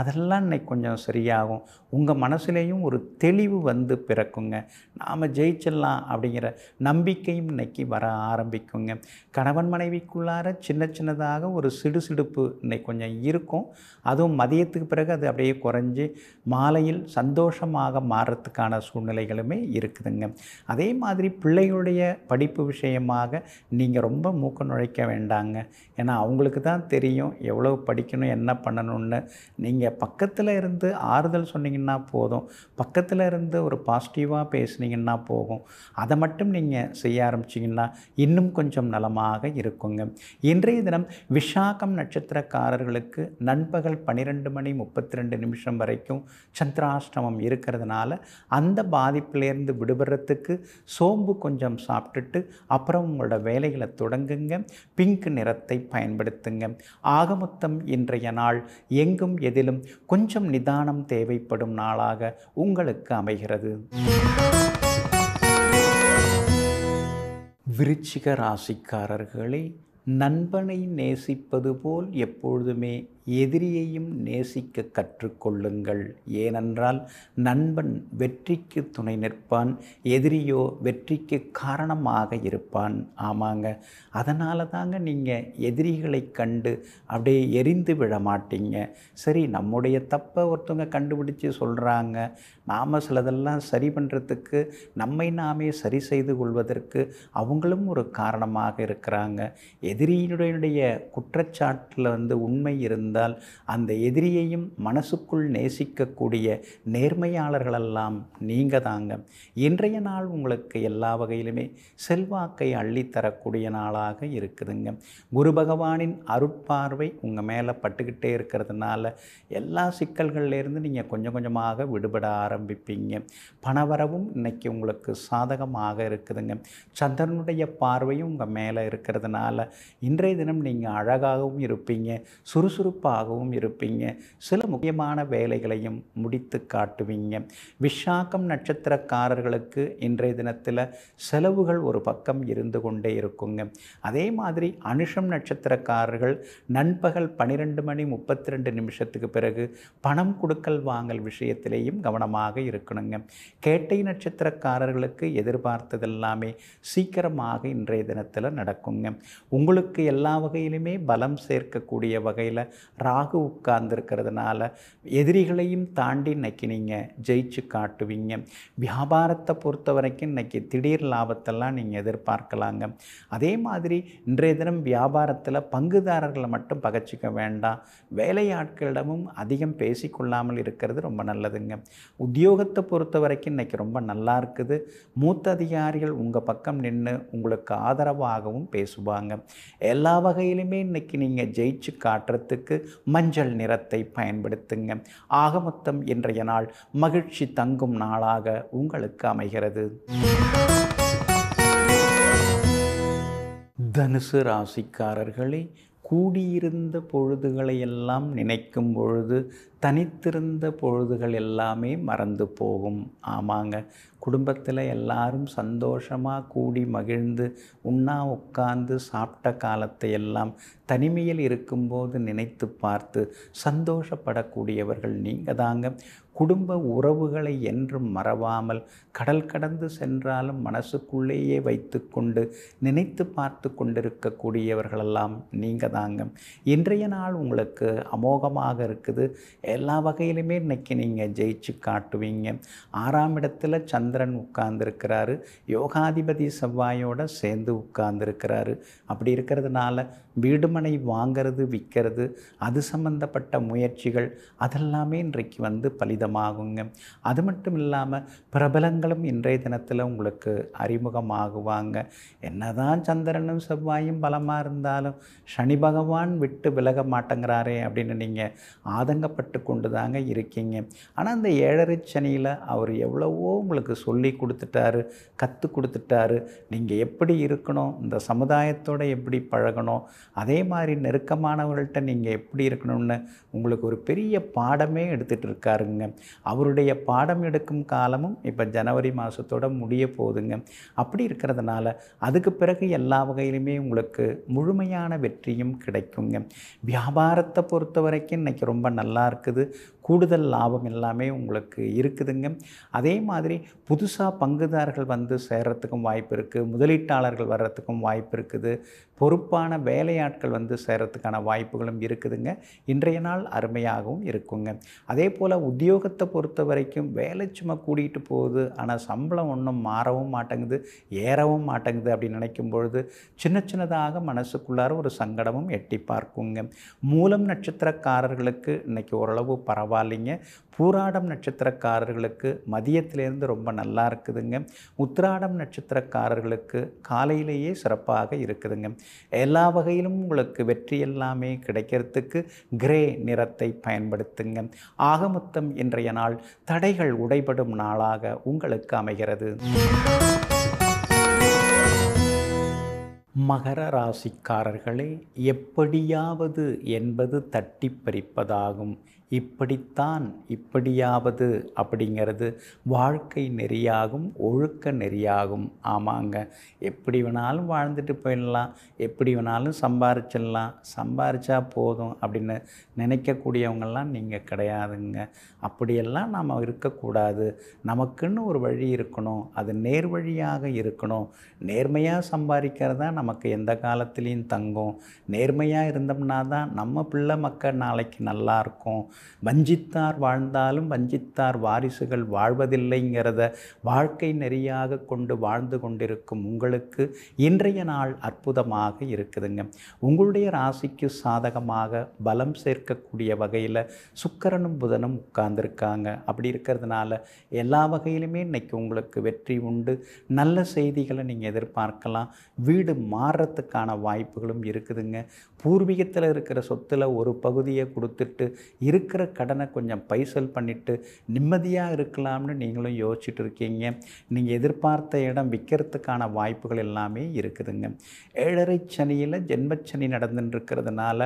அதெல்லாம் இன்னைக்கு கொஞ்சம் சரியாகும் உங்கள் மனசுலேயும் ஒரு தெளிவு வந்து பிறக்குங்க நாம் ஜெயிச்சிடலாம் அப்படிங்கிற நம்பிக்கையும் இன்னைக்கு வர ஆரம்பிக்குங்க கணவன் மனைவிக்குள்ளார சின்ன சின்னதாக ஒரு சிடு சிடுப்பு இன்னைக்கு கொஞ்சம் இருக்கும் அதுவும் மதியத்துக்கு பிறகு அது அப்படியே குறைஞ்சி மாலையில் சந்தோஷமாக மாறுறதுக்கான சூழ்நிலைகளுமே இருக்குதுங்க அதே மாதிரி பிள்ளைகளுடைய படிப்பு விஷயமாக நீங்கள் ரொம்ப மூக்க நுழைக்க வேண்டாங்க ஏன்னா அவங்களுக்கு தான் தெரியும் எவ்வளோ படிக்கணும் என்ன பண்ணணும்னு நீங்கள் நீங்கள் பக்கத்தில் இருந்து ஆறுதல் சொன்னீங்கன்னா போதும் பக்கத்தில் இருந்து ஒரு பாசிட்டிவாக பேசுனீங்கன்னா போகும் அதை மட்டும் நீங்கள் செய்ய ஆரம்பிச்சிங்கன்னா இன்னும் கொஞ்சம் நலமாக இருக்குங்க இன்றைய தினம் விஷாகம் நட்சத்திரக்காரர்களுக்கு நண்பகல் பன்னிரெண்டு மணி முப்பத்தி ரெண்டு நிமிஷம் வரைக்கும் சந்திராஷ்டமம் இருக்கிறதுனால அந்த பாதிப்பிலேருந்து விடுபடுறதுக்கு சோம்பு கொஞ்சம் சாப்பிட்டுட்டு அப்புறம் உங்களோட வேலைகளை தொடங்குங்க பிங்க் நிறத்தை பயன்படுத்துங்க ஆகமொத்தம் இன்றைய நாள் எங்கும் எதிலும் விஷயத்திலும் கொஞ்சம் நிதானம் தேவைப்படும் நாளாக உங்களுக்கு அமைகிறது விருச்சிக ராசிக்காரர்களே நண்பனை நேசிப்பது போல் எப்பொழுதுமே எதிரியையும் நேசிக்க கற்றுக்கொள்ளுங்கள் ஏனென்றால் நண்பன் வெற்றிக்கு துணை நிற்பான் எதிரியோ வெற்றிக்கு காரணமாக இருப்பான் ஆமாங்க அதனால தாங்க நீங்கள் எதிரிகளை கண்டு அப்படியே எரிந்து விட மாட்டீங்க சரி நம்முடைய தப்பை ஒருத்தவங்க கண்டுபிடிச்சு சொல்கிறாங்க நாம் சிலதெல்லாம் சரி பண்ணுறதுக்கு நம்மை நாமே சரி செய்து கொள்வதற்கு அவங்களும் ஒரு காரணமாக இருக்கிறாங்க எதிரியினுடைய குற்றச்சாட்டில் வந்து உண்மை இருந்து இருந்தால் அந்த எதிரியையும் மனசுக்குள் நேசிக்கக்கூடிய நேர்மையாளர்களெல்லாம் நீங்கள் தாங்க இன்றைய நாள் உங்களுக்கு எல்லா வகையிலுமே செல்வாக்கை அள்ளித்தரக்கூடிய நாளாக இருக்குதுங்க குரு பகவானின் அருட்பார்வை உங்கள் மேலே பட்டுக்கிட்டே இருக்கிறதுனால எல்லா சிக்கல்கள்லேருந்து நீங்கள் கொஞ்சம் கொஞ்சமாக விடுபட ஆரம்பிப்பீங்க பணவரவும் இன்றைக்கி உங்களுக்கு சாதகமாக இருக்குதுங்க சந்திரனுடைய பார்வையும் உங்கள் மேலே இருக்கிறதுனால இன்றைய தினம் நீங்கள் அழகாகவும் இருப்பீங்க சுறுசுறுப்பு பொறுப்பாகவும் இருப்பீங்க சில முக்கியமான வேலைகளையும் முடித்து காட்டுவீங்க விஷாக்கம் நட்சத்திரக்காரர்களுக்கு இன்றைய தினத்தில் செலவுகள் ஒரு பக்கம் இருந்து கொண்டே இருக்குங்க அதே மாதிரி அனுஷம் நட்சத்திரக்காரர்கள் நண்பகல் பன்னிரெண்டு மணி முப்பத்தி ரெண்டு நிமிஷத்துக்கு பிறகு பணம் கொடுக்கல் வாங்கல் விஷயத்திலேயும் கவனமாக இருக்கணுங்க கேட்டை நட்சத்திரக்காரர்களுக்கு எதிர்பார்த்ததெல்லாமே சீக்கிரமாக இன்றைய தினத்தில் நடக்குங்க உங்களுக்கு எல்லா வகையிலுமே பலம் சேர்க்கக்கூடிய வகையில் ராகு உட்கார்ந்துருக்கிறதுனால எதிரிகளையும் தாண்டி இன்னைக்கு நீங்கள் ஜெயிச்சு காட்டுவீங்க வியாபாரத்தை பொறுத்த வரைக்கும் இன்றைக்கி திடீர் லாபத்தெல்லாம் நீங்கள் எதிர்பார்க்கலாங்க அதே மாதிரி இன்றைய தினம் வியாபாரத்தில் பங்குதாரர்களை மட்டும் பகச்சிக்க வேண்டாம் வேலையாட்களிடமும் அதிகம் பேசிக்கொள்ளாமல் இருக்கிறது ரொம்ப நல்லதுங்க உத்தியோகத்தை பொறுத்த வரைக்கும் இன்றைக்கி ரொம்ப நல்லா இருக்குது மூத்த அதிகாரிகள் உங்கள் பக்கம் நின்று உங்களுக்கு ஆதரவாகவும் பேசுவாங்க எல்லா வகையிலுமே இன்றைக்கி நீங்கள் ஜெயிச்சு காட்டுறதுக்கு மஞ்சள் நிறத்தை பயன்படுத்துங்க ஆகமொத்தம் இன்றைய நாள் மகிழ்ச்சி தங்கும் நாளாக உங்களுக்கு அமைகிறது தனுசு ராசிக்காரர்களே கூடியிருந்த பொழுதுகளை எல்லாம் நினைக்கும் பொழுது தனித்திருந்த பொழுதுகள் எல்லாமே மறந்து போகும் ஆமாங்க குடும்பத்தில் எல்லாரும் சந்தோஷமாக கூடி மகிழ்ந்து உண்ணா உட்கார்ந்து சாப்பிட்ட காலத்தை எல்லாம் தனிமையில் இருக்கும்போது நினைத்து பார்த்து சந்தோஷப்படக்கூடியவர்கள் நீங்கள் தாங்க குடும்ப உறவுகளை என்றும் மறவாமல் கடல் கடந்து சென்றாலும் மனசுக்குள்ளேயே வைத்துக்கொண்டு நினைத்து பார்த்து கொண்டிருக்கக்கூடியவர்களெல்லாம் நீங்கள் தாங்க இன்றைய நாள் உங்களுக்கு அமோகமாக இருக்குது எல்லா வகையிலுமே இன்றைக்கி நீங்கள் ஜெயிச்சு காட்டுவீங்க ஆறாம் இடத்துல சந்திரன் உட்கார்ந்துருக்கிறாரு யோகாதிபதி செவ்வாயோடு சேர்ந்து உட்கார்ந்துருக்கிறாரு அப்படி இருக்கிறதுனால வீடுமனை வாங்கிறது விற்கிறது அது சம்பந்தப்பட்ட முயற்சிகள் அதெல்லாமே இன்றைக்கு வந்து பலிதமாகுங்க அது மட்டும் இல்லாமல் பிரபலங்கள் கிரகங்களும் இன்றைய தினத்தில் உங்களுக்கு அறிமுகமாகுவாங்க என்னதான் சந்திரனும் செவ்வாயும் பலமாக இருந்தாலும் சனி பகவான் விட்டு விலக மாட்டேங்கிறாரே அப்படின்னு நீங்கள் ஆதங்கப்பட்டு கொண்டு தாங்க இருக்கீங்க ஆனால் அந்த ஏழரை சனியில் அவர் எவ்வளவோ உங்களுக்கு சொல்லி கொடுத்துட்டாரு கற்று கொடுத்துட்டாரு நீங்கள் எப்படி இருக்கணும் இந்த சமுதாயத்தோடு எப்படி பழகணும் அதே மாதிரி நெருக்கமானவர்கள்ட்ட நீங்கள் எப்படி இருக்கணும்னு உங்களுக்கு ஒரு பெரிய பாடமே எடுத்துகிட்டு இருக்காருங்க அவருடைய பாடம் எடுக்கும் காலமும் இப்போ ஜன ஜனவரி மாதத்தோட முடிய போகுதுங்க அப்படி இருக்கிறதுனால அதுக்கு பிறகு எல்லா வகையிலுமே உங்களுக்கு முழுமையான வெற்றியும் கிடைக்குங்க வியாபாரத்தை பொறுத்த வரைக்கும் இன்றைக்கி ரொம்ப நல்லா இருக்குது கூடுதல் லாபம் எல்லாமே உங்களுக்கு இருக்குதுங்க அதே மாதிரி புதுசாக பங்குதாரர்கள் வந்து சேர்கிறதுக்கும் வாய்ப்பு இருக்குது முதலீட்டாளர்கள் வர்றதுக்கும் வாய்ப்பு இருக்குது பொறுப்பான வேலையாட்கள் வந்து சேரத்துக்கான வாய்ப்புகளும் இருக்குதுங்க இன்றைய நாள் அருமையாகவும் இருக்குங்க அதே போல் உத்தியோகத்தை பொறுத்த வரைக்கும் வேலை சும்மா கூட்டிகிட்டு போகுது ஆனால் சம்பளம் ஒன்றும் மாறவும் மாட்டேங்குது ஏறவும் மாட்டேங்குது அப்படின்னு நினைக்கும் பொழுது சின்ன சின்னதாக மனசுக்குள்ளார ஒரு சங்கடமும் எட்டி பார்க்குங்க மூலம் நட்சத்திரக்காரர்களுக்கு இன்றைக்கி ஓரளவு பரவாயில்ல பரவாயில்லைங்க பூராடம் நட்சத்திரக்காரர்களுக்கு மதியத்திலேருந்து ரொம்ப நல்லா இருக்குதுங்க உத்திராடம் நட்சத்திரக்காரர்களுக்கு காலையிலேயே சிறப்பாக இருக்குதுங்க எல்லா வகையிலும் உங்களுக்கு வெற்றி எல்லாமே கிடைக்கிறதுக்கு கிரே நிறத்தை பயன்படுத்துங்க ஆகமொத்தம் இன்றைய நாள் தடைகள் உடைபடும் நாளாக உங்களுக்கு அமைகிறது மகர ராசிக்காரர்களே எப்படியாவது என்பது தட்டி பறிப்பதாகும் இப்படித்தான் இப்படியாவது அப்படிங்கிறது வாழ்க்கை நெறியாகும் ஒழுக்க நெறியாகும் ஆமாங்க எப்படி வேணாலும் வாழ்ந்துட்டு போயிடலாம் எப்படி வேணாலும் சம்பாரிச்சிடலாம் சம்பாரிச்சா போதும் அப்படின்னு நினைக்கக்கூடியவங்கள்லாம் நீங்கள் கிடையாதுங்க அப்படியெல்லாம் நாம் இருக்கக்கூடாது நமக்குன்னு ஒரு வழி இருக்கணும் அது நேர்வழியாக இருக்கணும் நேர்மையாக சம்பாதிக்கிறதா நமக்கு எந்த காலத்துலேயும் தங்கும் நேர்மையாக இருந்தோம்னா தான் நம்ம பிள்ளை மக்கள் நாளைக்கு நல்லாயிருக்கும் இருக்கும் வஞ்சித்தார் வாழ்ந்தாலும் வஞ்சித்தார் வாரிசுகள் வாழ்வதில்லைங்கிறத வாழ்க்கை நெறியாக கொண்டு வாழ்ந்து கொண்டிருக்கும் உங்களுக்கு இன்றைய நாள் அற்புதமாக இருக்குதுங்க உங்களுடைய ராசிக்கு சாதகமாக பலம் சேர்க்கக்கூடிய வகையில் சுக்கரனும் புதனும் உட்கார்ந்துருக்காங்க அப்படி இருக்கிறதுனால எல்லா வகையிலுமே இன்றைக்கி உங்களுக்கு வெற்றி உண்டு நல்ல செய்திகளை நீங்கள் எதிர்பார்க்கலாம் வீடு மாறுறதுக்கான வாய்ப்புகளும் இருக்குதுங்க பூர்வீகத்தில் இருக்கிற சொத்தில் ஒரு பகுதியை கொடுத்துட்டு இருக்க இருக்கிற கடனை கொஞ்சம் பைசல் பண்ணிவிட்டு நிம்மதியாக இருக்கலாம்னு நீங்களும் யோசிச்சுட்டு இருக்கீங்க நீங்கள் எதிர்பார்த்த இடம் விற்கிறதுக்கான வாய்ப்புகள் எல்லாமே இருக்குதுங்க ஏழரை சனியில் ஜென்மச்சனி நடந்துட்டு இருக்கிறதுனால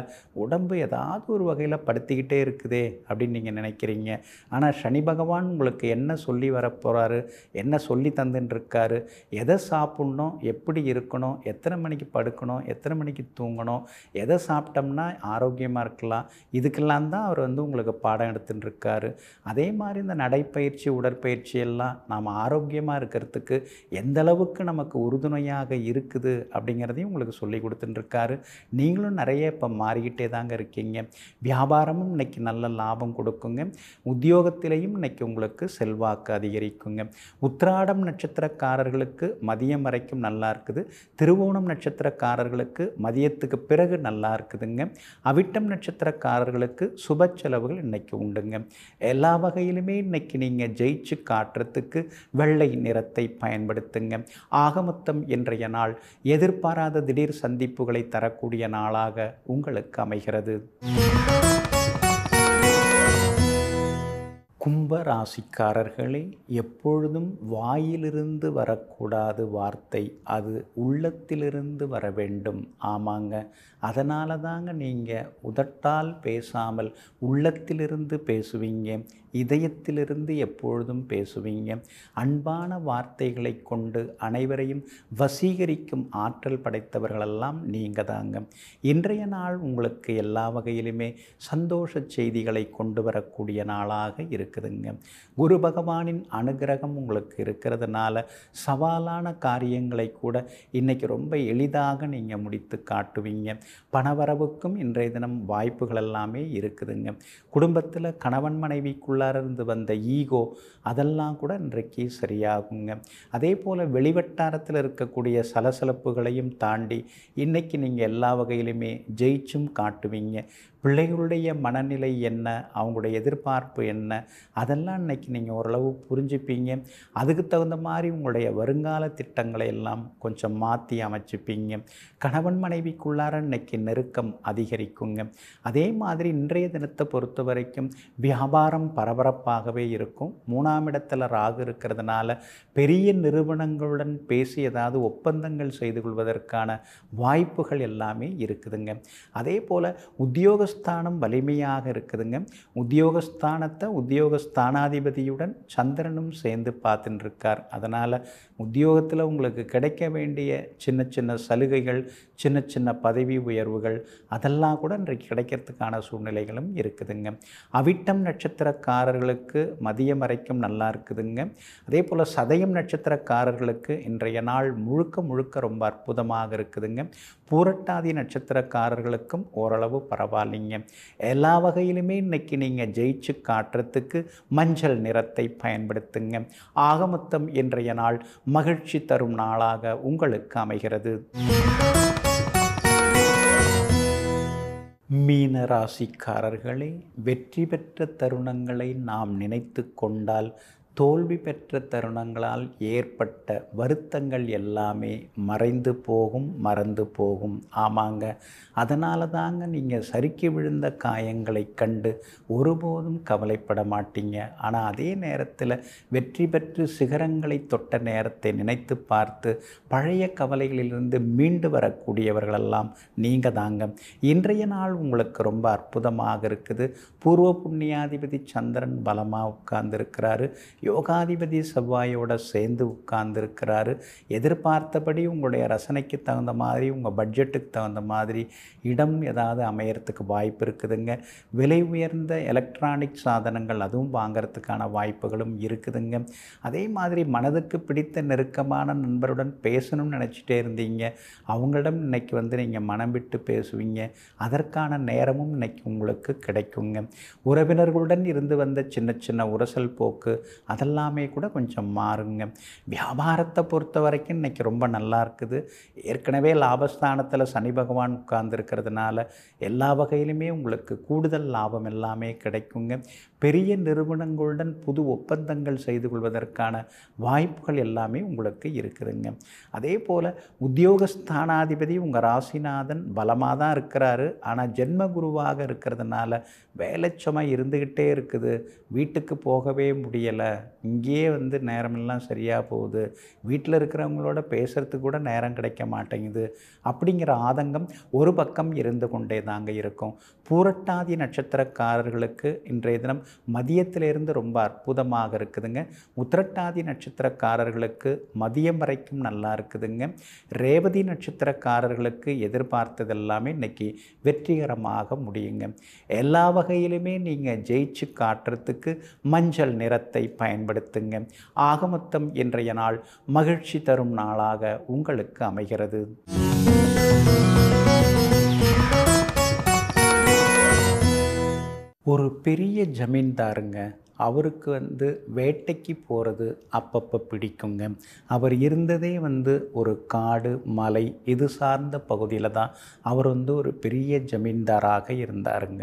உடம்பு ஏதாவது ஒரு வகையில் படுத்திக்கிட்டே இருக்குதே அப்படின்னு நீங்கள் நினைக்கிறீங்க ஆனால் சனி பகவான் உங்களுக்கு என்ன சொல்லி வரப்போகிறாரு என்ன சொல்லி தந்துட்டுருக்காரு எதை சாப்பிட்ணும் எப்படி இருக்கணும் எத்தனை மணிக்கு படுக்கணும் எத்தனை மணிக்கு தூங்கணும் எதை சாப்பிட்டோம்னா ஆரோக்கியமாக இருக்கலாம் இதுக்கெல்லாம் தான் அவர் வந்து உங்களுக்கு பாடம் இருக்காரு அதே மாதிரி இந்த நடைப்பயிற்சி உடற்பயிற்சி எல்லாம் நாம் ஆரோக்கியமாக இருக்கிறதுக்கு எந்த அளவுக்கு நமக்கு உறுதுணையாக இருக்குது அப்படிங்கிறதையும் உங்களுக்கு சொல்லி இருக்காரு நீங்களும் நிறைய இப்போ மாறிக்கிட்டே தாங்க இருக்கீங்க வியாபாரமும் இன்றைக்கி நல்ல லாபம் கொடுக்குங்க உத்தியோகத்திலையும் இன்றைக்கி உங்களுக்கு செல்வாக்கு அதிகரிக்குங்க உத்திராடம் நட்சத்திரக்காரர்களுக்கு மதியம் வரைக்கும் நல்லா இருக்குது திருவோணம் நட்சத்திரக்காரர்களுக்கு மதியத்துக்கு பிறகு நல்லா இருக்குதுங்க அவிட்டம் நட்சத்திரக்காரர்களுக்கு சுப செலவு உறவுகள் இன்றைக்கி உண்டுங்க எல்லா வகையிலுமே இன்றைக்கி நீங்கள் ஜெயிச்சு காட்டுறதுக்கு வெள்ளை நிறத்தை பயன்படுத்துங்க ஆகமொத்தம் இன்றைய நாள் எதிர்பாராத திடீர் சந்திப்புகளை தரக்கூடிய நாளாக உங்களுக்கு அமைகிறது கும்ப ராசிக்காரர்களே எப்பொழுதும் வாயிலிருந்து வரக்கூடாது வார்த்தை அது உள்ளத்திலிருந்து வர வேண்டும் ஆமாங்க அதனால தாங்க நீங்கள் உதட்டால் பேசாமல் உள்ளத்திலிருந்து பேசுவீங்க இதயத்திலிருந்து எப்பொழுதும் பேசுவீங்க அன்பான வார்த்தைகளை கொண்டு அனைவரையும் வசீகரிக்கும் ஆற்றல் படைத்தவர்களெல்லாம் நீங்கள் தாங்க இன்றைய நாள் உங்களுக்கு எல்லா வகையிலுமே சந்தோஷ செய்திகளை கொண்டு வரக்கூடிய நாளாக இருக்குதுங்க குரு பகவானின் அனுகிரகம் உங்களுக்கு இருக்கிறதுனால சவாலான காரியங்களை கூட இன்றைக்கி ரொம்ப எளிதாக நீங்கள் முடித்து காட்டுவீங்க பணவரவுக்கும் இன்றைய தினம் வாய்ப்புகள் எல்லாமே இருக்குதுங்க குடும்பத்தில் கணவன் மனைவிக்குள்ள உள்ளார்ந்து வந்த ஈகோ அதெல்லாம் கூட இன்றைக்கு சரியாகுங்க அதே போல் வெளிவட்டாரத்தில் இருக்கக்கூடிய சலசலப்புகளையும் தாண்டி இன்றைக்கி நீங்கள் எல்லா வகையிலுமே ஜெயிச்சும் காட்டுவீங்க பிள்ளைகளுடைய மனநிலை என்ன அவங்களுடைய எதிர்பார்ப்பு என்ன அதெல்லாம் இன்னைக்கு நீங்கள் ஓரளவு புரிஞ்சுப்பீங்க அதுக்கு தகுந்த மாதிரி உங்களுடைய வருங்கால திட்டங்களை எல்லாம் கொஞ்சம் மாற்றி அமைச்சுப்பீங்க கணவன் மனைவிக்குள்ளார இன்னைக்கு நெருக்கம் அதிகரிக்குங்க அதே மாதிரி இன்றைய தினத்தை பொறுத்த வரைக்கும் வியாபாரம் பரபரப்பாகவே இருக்கும் மூணாம் இடத்துல ராகு இருக்கிறதுனால பெரிய நிறுவனங்களுடன் பேசி ஏதாவது ஒப்பந்தங்கள் செய்து கொள்வதற்கான வாய்ப்புகள் எல்லாமே இருக்குதுங்க அதே போல் உத்தியோக உத்தியோகஸ்தானம் வலிமையாக இருக்குதுங்க உத்தியோகஸ்தானத்தை உத்தியோகஸ்தானாதிபதியுடன் சந்திரனும் சேர்ந்து பார்த்துட்டு இருக்கார் அதனால் உத்தியோகத்தில் உங்களுக்கு கிடைக்க வேண்டிய சின்ன சின்ன சலுகைகள் சின்ன சின்ன பதவி உயர்வுகள் அதெல்லாம் கூட இன்றைக்கு கிடைக்கிறதுக்கான சூழ்நிலைகளும் இருக்குதுங்க அவிட்டம் நட்சத்திரக்காரர்களுக்கு மதியம் வரைக்கும் நல்லா இருக்குதுங்க அதே போல் சதயம் நட்சத்திரக்காரர்களுக்கு இன்றைய நாள் முழுக்க முழுக்க ரொம்ப அற்புதமாக இருக்குதுங்க பூரட்டாதி நட்சத்திரக்காரர்களுக்கும் ஓரளவு பரவாயில்லைங்க காட்டுங்க எல்லா வகையிலுமே இன்றைக்கி நீங்கள் ஜெயிச்சு காட்டுறதுக்கு மஞ்சள் நிறத்தை பயன்படுத்துங்க ஆகமொத்தம் இன்றைய நாள் மகிழ்ச்சி தரும் நாளாக உங்களுக்கு அமைகிறது மீன ராசிக்காரர்களே வெற்றி பெற்ற தருணங்களை நாம் நினைத்து கொண்டால் தோல்வி பெற்ற தருணங்களால் ஏற்பட்ட வருத்தங்கள் எல்லாமே மறைந்து போகும் மறந்து போகும் ஆமாங்க அதனால தாங்க நீங்கள் சறுக்கி விழுந்த காயங்களை கண்டு ஒருபோதும் கவலைப்பட மாட்டீங்க ஆனால் அதே நேரத்தில் வெற்றி பெற்று சிகரங்களை தொட்ட நேரத்தை நினைத்து பார்த்து பழைய கவலைகளிலிருந்து மீண்டு வரக்கூடியவர்களெல்லாம் நீங்கள் தாங்க இன்றைய நாள் உங்களுக்கு ரொம்ப அற்புதமாக இருக்குது பூர்வ புண்ணியாதிபதி சந்திரன் பலமாக உட்கார்ந்துருக்கிறாரு யோகாதிபதி செவ்வாயோட சேர்ந்து உட்கார்ந்துருக்கிறாரு எதிர்பார்த்தபடி உங்களுடைய ரசனைக்கு தகுந்த மாதிரி உங்கள் பட்ஜெட்டுக்கு தகுந்த மாதிரி இடம் ஏதாவது அமையறதுக்கு வாய்ப்பு இருக்குதுங்க விலை உயர்ந்த எலக்ட்ரானிக் சாதனங்கள் அதுவும் வாங்கிறதுக்கான வாய்ப்புகளும் இருக்குதுங்க அதே மாதிரி மனதுக்கு பிடித்த நெருக்கமான நண்பருடன் பேசணும்னு நினச்சிட்டே இருந்தீங்க அவங்களிடம் இன்றைக்கி வந்து நீங்கள் மனம் விட்டு பேசுவீங்க அதற்கான நேரமும் இன்னைக்கு உங்களுக்கு கிடைக்குங்க உறவினர்களுடன் இருந்து வந்த சின்ன சின்ன உரசல் போக்கு அதெல்லாமே கூட கொஞ்சம் மாறுங்க வியாபாரத்தை பொறுத்த வரைக்கும் இன்றைக்கி ரொம்ப நல்லா இருக்குது ஏற்கனவே லாபஸ்தானத்தில் சனி பகவான் உட்கார்ந்துருக்கிறதுனால எல்லா வகையிலுமே உங்களுக்கு கூடுதல் லாபம் எல்லாமே கிடைக்குங்க பெரிய நிறுவனங்களுடன் புது ஒப்பந்தங்கள் செய்து கொள்வதற்கான வாய்ப்புகள் எல்லாமே உங்களுக்கு இருக்குதுங்க அதே போல் உத்தியோகஸ்தானாதிபதி உங்கள் ராசிநாதன் பலமாக தான் இருக்கிறாரு ஆனால் ஜென்ம குருவாக இருக்கிறதுனால வேலைச்சமாக இருந்துக்கிட்டே இருக்குது வீட்டுக்கு போகவே முடியலை இங்கேயே வந்து நேரமெல்லாம் சரியாக போகுது வீட்டில் இருக்கிறவங்களோட பேசுகிறதுக்கு கூட நேரம் கிடைக்க மாட்டேங்குது அப்படிங்கிற ஆதங்கம் ஒரு பக்கம் இருந்து கொண்டே தாங்க இருக்கும் பூரட்டாதி நட்சத்திரக்காரர்களுக்கு இன்றைய தினம் மதியத்திலிருந்து ரொம்ப அற்புதமாக இருக்குதுங்க உத்திரட்டாதி நட்சத்திரக்காரர்களுக்கு மதியம் வரைக்கும் நல்லா இருக்குதுங்க ரேவதி நட்சத்திரக்காரர்களுக்கு எதிர்பார்த்தது எல்லாமே இன்றைக்கி வெற்றிகரமாக முடியுங்க எல்லா வகையிலுமே நீங்கள் ஜெயிச்சு காட்டுறதுக்கு மஞ்சள் நிறத்தை பயன்படுத்துங்க ஆகமொத்தம் இன்றைய நாள் மகிழ்ச்சி தரும் நாளாக உங்களுக்கு அமைகிறது ஒரு பெரிய ஜமீன்தாருங்க அவருக்கு வந்து வேட்டைக்கு போகிறது அப்பப்போ பிடிக்குங்க அவர் இருந்ததே வந்து ஒரு காடு மலை இது சார்ந்த பகுதியில் தான் அவர் வந்து ஒரு பெரிய ஜமீன்தாராக இருந்தாருங்க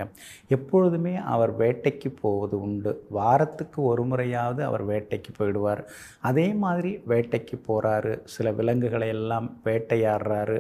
எப்பொழுதுமே அவர் வேட்டைக்கு போவது உண்டு வாரத்துக்கு ஒரு முறையாவது அவர் வேட்டைக்கு போயிடுவார் அதே மாதிரி வேட்டைக்கு போகிறாரு சில விலங்குகளை எல்லாம் வேட்டையாடுறாரு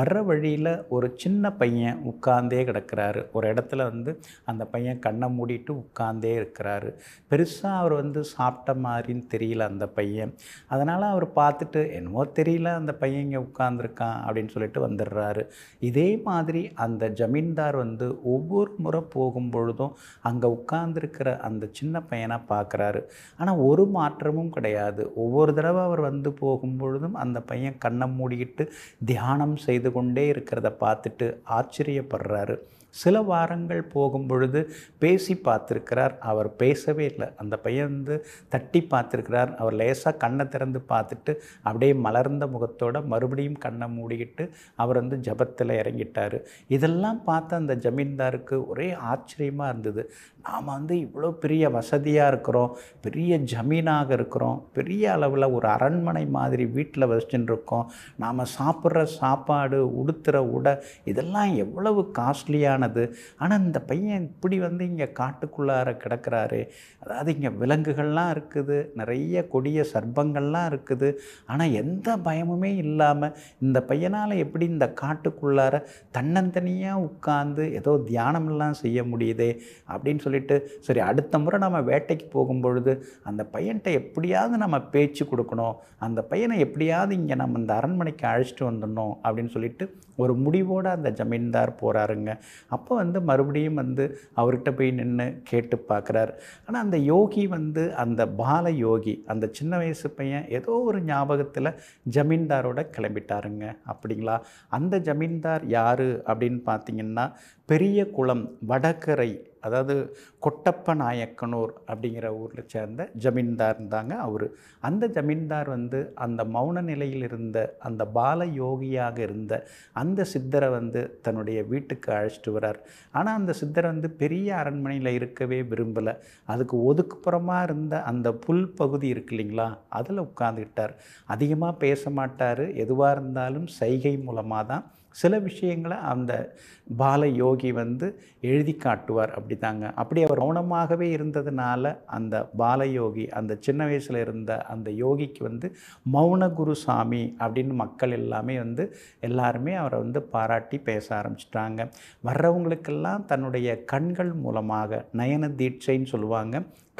வர்ற வழியில் ஒரு சின்ன பையன் உட்கார்ந்தே கிடக்கிறாரு ஒரு இடத்துல வந்து அந்த பையன் கண்ணை மூடிட்டு உட்கார்ந்தே இருக்கிறாரு பெருசாக அவர் வந்து சாப்பிட்ட மாதிரின்னு தெரியல அந்த பையன் அதனால் அவர் பார்த்துட்டு என்னவோ தெரியல அந்த பையன் இங்கே உட்காந்துருக்கான் அப்படின்னு சொல்லிட்டு வந்துடுறாரு இதே மாதிரி அந்த ஜமீன்தார் வந்து ஒவ்வொரு முறை போகும் பொழுதும் அங்கே உட்கார்ந்துருக்கிற அந்த சின்ன பையனாக பார்க்குறாரு ஆனால் ஒரு மாற்றமும் கிடையாது ஒவ்வொரு தடவை அவர் வந்து போகும் பொழுதும் அந்த பையன் கண்ணை மூடிக்கிட்டு தியானம் செய்து கொண்டே இருக்கிறத பார்த்துட்டு ஆச்சரியப்படுறாரு சில வாரங்கள் போகும் பொழுது பேசி பார்த்துருக்கிறார் அவர் பேசவே பார்க்கவே இல்லை அந்த பையன் வந்து தட்டி பார்த்துருக்கிறார் அவர் லேசாக கண்ணை திறந்து பார்த்துட்டு அப்படியே மலர்ந்த முகத்தோடு மறுபடியும் கண்ணை மூடிக்கிட்டு அவர் வந்து ஜபத்தில் இறங்கிட்டார் இதெல்லாம் பார்த்து அந்த ஜமீன்தாருக்கு ஒரே ஆச்சரியமாக இருந்தது நாம் வந்து இவ்வளோ பெரிய வசதியாக இருக்கிறோம் பெரிய ஜமீனாக இருக்கிறோம் பெரிய அளவில் ஒரு அரண்மனை மாதிரி வீட்டில் இருக்கோம் நாம் சாப்பிட்ற சாப்பாடு உடுத்துகிற உடை இதெல்லாம் எவ்வளவு காஸ்ட்லியானது ஆனால் இந்த பையன் இப்படி வந்து இங்கே காட்டுக்குள்ளார கிடக்கிறாரு அதாவது இங்கே விலங்குகள்லாம் இருக்குது நிறைய கொடிய சர்ப்பங்கள்லாம் இருக்குது ஆனால் எந்த பயமுமே இல்லாமல் இந்த பையனால் எப்படி இந்த காட்டுக்குள்ளார தன்னந்தனியாக உட்காந்து ஏதோ தியானமெல்லாம் செய்ய முடியுதே அப்படின்னு சொல்லி சொல்லிட்டு சரி அடுத்த முறை நம்ம வேட்டைக்கு போகும்பொழுது அந்த பையன்கிட்ட எப்படியாவது நம்ம பேச்சு கொடுக்கணும் அந்த பையனை எப்படியாவது இங்கே நம்ம இந்த அரண்மனைக்கு அழைச்சிட்டு வந்துடணும் அப்படின்னு சொல்லிட்டு ஒரு முடிவோடு அந்த ஜமீன்தார் போகிறாருங்க அப்போ வந்து மறுபடியும் வந்து அவர்கிட்ட போய் நின்று கேட்டு பார்க்குறாரு ஆனால் அந்த யோகி வந்து அந்த பால யோகி அந்த சின்ன வயசு பையன் ஏதோ ஒரு ஞாபகத்தில் ஜமீன்தாரோட கிளம்பிட்டாருங்க அப்படிங்களா அந்த ஜமீன்தார் யார் அப்படின்னு பார்த்தீங்கன்னா பெரிய குளம் வடகரை அதாவது கொட்டப்ப நாயக்கனூர் அப்படிங்கிற ஊரில் சேர்ந்த ஜமீன்தார் இருந்தாங்க அவர் அந்த ஜமீன்தார் வந்து அந்த மௌன நிலையில் இருந்த அந்த பால யோகியாக இருந்த அந்த சித்தரை வந்து தன்னுடைய வீட்டுக்கு அழைச்சிட்டு வரார் ஆனால் அந்த சித்தரை வந்து பெரிய அரண்மனையில் இருக்கவே விரும்பலை அதுக்கு ஒதுக்குப்புறமாக இருந்த அந்த புல் பகுதி இருக்கு இல்லைங்களா அதில் உட்காந்துக்கிட்டார் அதிகமாக பேச மாட்டார் எதுவாக இருந்தாலும் சைகை மூலமாக தான் சில விஷயங்களை அந்த பால யோகி வந்து எழுதி காட்டுவார் அப்படி தாங்க அப்படி அவர் மௌனமாகவே இருந்ததுனால அந்த பால யோகி அந்த சின்ன வயசில் இருந்த அந்த யோகிக்கு வந்து மௌன குரு சாமி அப்படின்னு மக்கள் எல்லாமே வந்து எல்லாருமே அவரை வந்து பாராட்டி பேச ஆரம்பிச்சிட்டாங்க வர்றவங்களுக்கெல்லாம் தன்னுடைய கண்கள் மூலமாக நயன தீட்சைன்னு சொல்லுவாங்க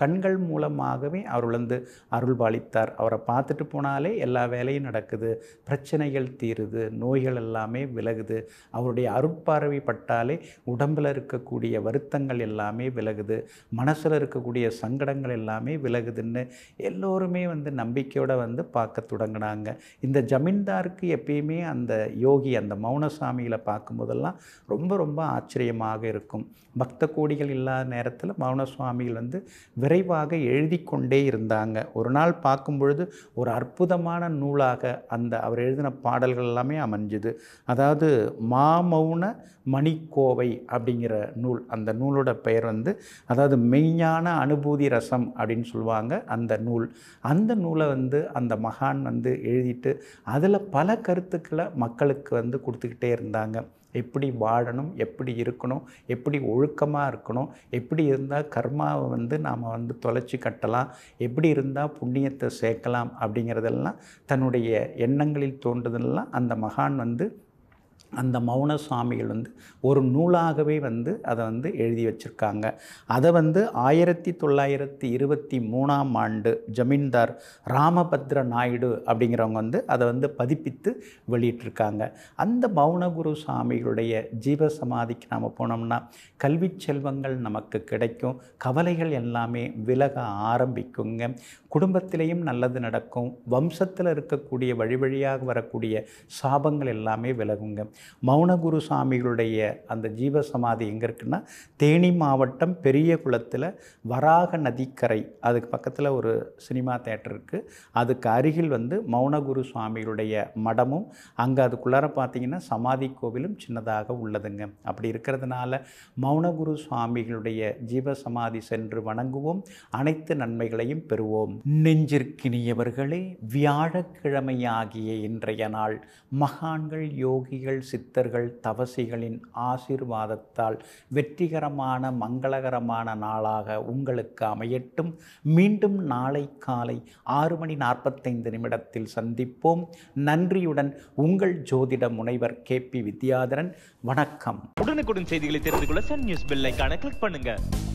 கண்கள் மூலமாகவே அவர் வந்து அருள் பாலித்தார் அவரை பார்த்துட்டு போனாலே எல்லா வேலையும் நடக்குது பிரச்சனைகள் தீருது நோய்கள் எல்லாமே விலகுது அவருடைய அருட்பார்வை பட்டாலே உடம்பில் இருக்கக்கூடிய வருத்தங்கள் எல்லாமே விலகுது மனசில் இருக்கக்கூடிய சங்கடங்கள் எல்லாமே விலகுதுன்னு எல்லோருமே வந்து நம்பிக்கையோடு வந்து பார்க்க தொடங்கினாங்க இந்த ஜமீன்தாருக்கு எப்பயுமே அந்த யோகி அந்த மௌனசாமியில் பார்க்கும்போதெல்லாம் ரொம்ப ரொம்ப ஆச்சரியமாக இருக்கும் பக்த கோடிகள் இல்லாத நேரத்தில் மௌனசுவாமிகள் வந்து விரைவாக எழுதி கொண்டே இருந்தாங்க ஒரு நாள் பார்க்கும் பொழுது ஒரு அற்புதமான நூலாக அந்த அவர் எழுதின பாடல்கள் எல்லாமே அமைஞ்சுது அதாவது மாமௌன மணிக்கோவை அப்படிங்கிற நூல் அந்த நூலோட பெயர் வந்து அதாவது மெய்ஞான அனுபூதி ரசம் அப்படின்னு சொல்லுவாங்க அந்த நூல் அந்த நூலை வந்து அந்த மகான் வந்து எழுதிட்டு அதில் பல கருத்துக்களை மக்களுக்கு வந்து கொடுத்துக்கிட்டே இருந்தாங்க எப்படி வாழணும் எப்படி இருக்கணும் எப்படி ஒழுக்கமாக இருக்கணும் எப்படி இருந்தால் கர்மாவை வந்து நாம் வந்து தொலைச்சி கட்டலாம் எப்படி இருந்தால் புண்ணியத்தை சேர்க்கலாம் அப்படிங்கிறதெல்லாம் தன்னுடைய எண்ணங்களில் தோன்றுதெல்லாம் அந்த மகான் வந்து அந்த மௌன சுவாமிகள் வந்து ஒரு நூலாகவே வந்து அதை வந்து எழுதி வச்சுருக்காங்க அதை வந்து ஆயிரத்தி தொள்ளாயிரத்தி இருபத்தி மூணாம் ஆண்டு ஜமீன்தார் ராமபத்ர நாயுடு அப்படிங்கிறவங்க வந்து அதை வந்து பதிப்பித்து வெளியிட்டிருக்காங்க அந்த மௌனகுரு சுவாமிகளுடைய ஜீவ சமாதிக்கு நாம் போனோம்னா கல்வி செல்வங்கள் நமக்கு கிடைக்கும் கவலைகள் எல்லாமே விலக ஆரம்பிக்குங்க குடும்பத்திலையும் நல்லது நடக்கும் வம்சத்தில் இருக்கக்கூடிய வழி வழியாக வரக்கூடிய சாபங்கள் எல்லாமே விலகுங்க மௌனகுரு சுவாமிகளுடைய அந்த ஜீவசமாதி எங்கே இருக்குன்னா தேனி மாவட்டம் பெரிய குளத்தில் வராக நதிக்கரை அதுக்கு பக்கத்தில் ஒரு சினிமா தேட்டர் இருக்குது அதுக்கு அருகில் வந்து மௌனகுரு சுவாமிகளுடைய மடமும் அங்கே அதுக்குள்ளார பார்த்தீங்கன்னா சமாதி கோவிலும் சின்னதாக உள்ளதுங்க அப்படி இருக்கிறதுனால மௌனகுரு சுவாமிகளுடைய ஜீவசமாதி சென்று வணங்குவோம் அனைத்து நன்மைகளையும் பெறுவோம் நெஞ்சிற்கினியவர்களே வியாழக்கிழமையாகிய இன்றைய நாள் மகான்கள் யோகிகள் சித்தர்கள் தவசிகளின் ஆசீர்வாதத்தால் வெற்றிகரமான மங்களகரமான நாளாக உங்களுக்கு அமையட்டும் மீண்டும் நாளை காலை ஆறு மணி நாற்பத்தைந்து நிமிடத்தில் சந்திப்போம் நன்றியுடன் உங்கள் ஜோதிட முனைவர் கே பி வித்யாதரன் வணக்கம் உடனுக்குடன் செய்திகளை தெரிந்து கொள்ள சன் நியூஸ் பில்லைக்கான கிளிக் பண்ணுங்கள்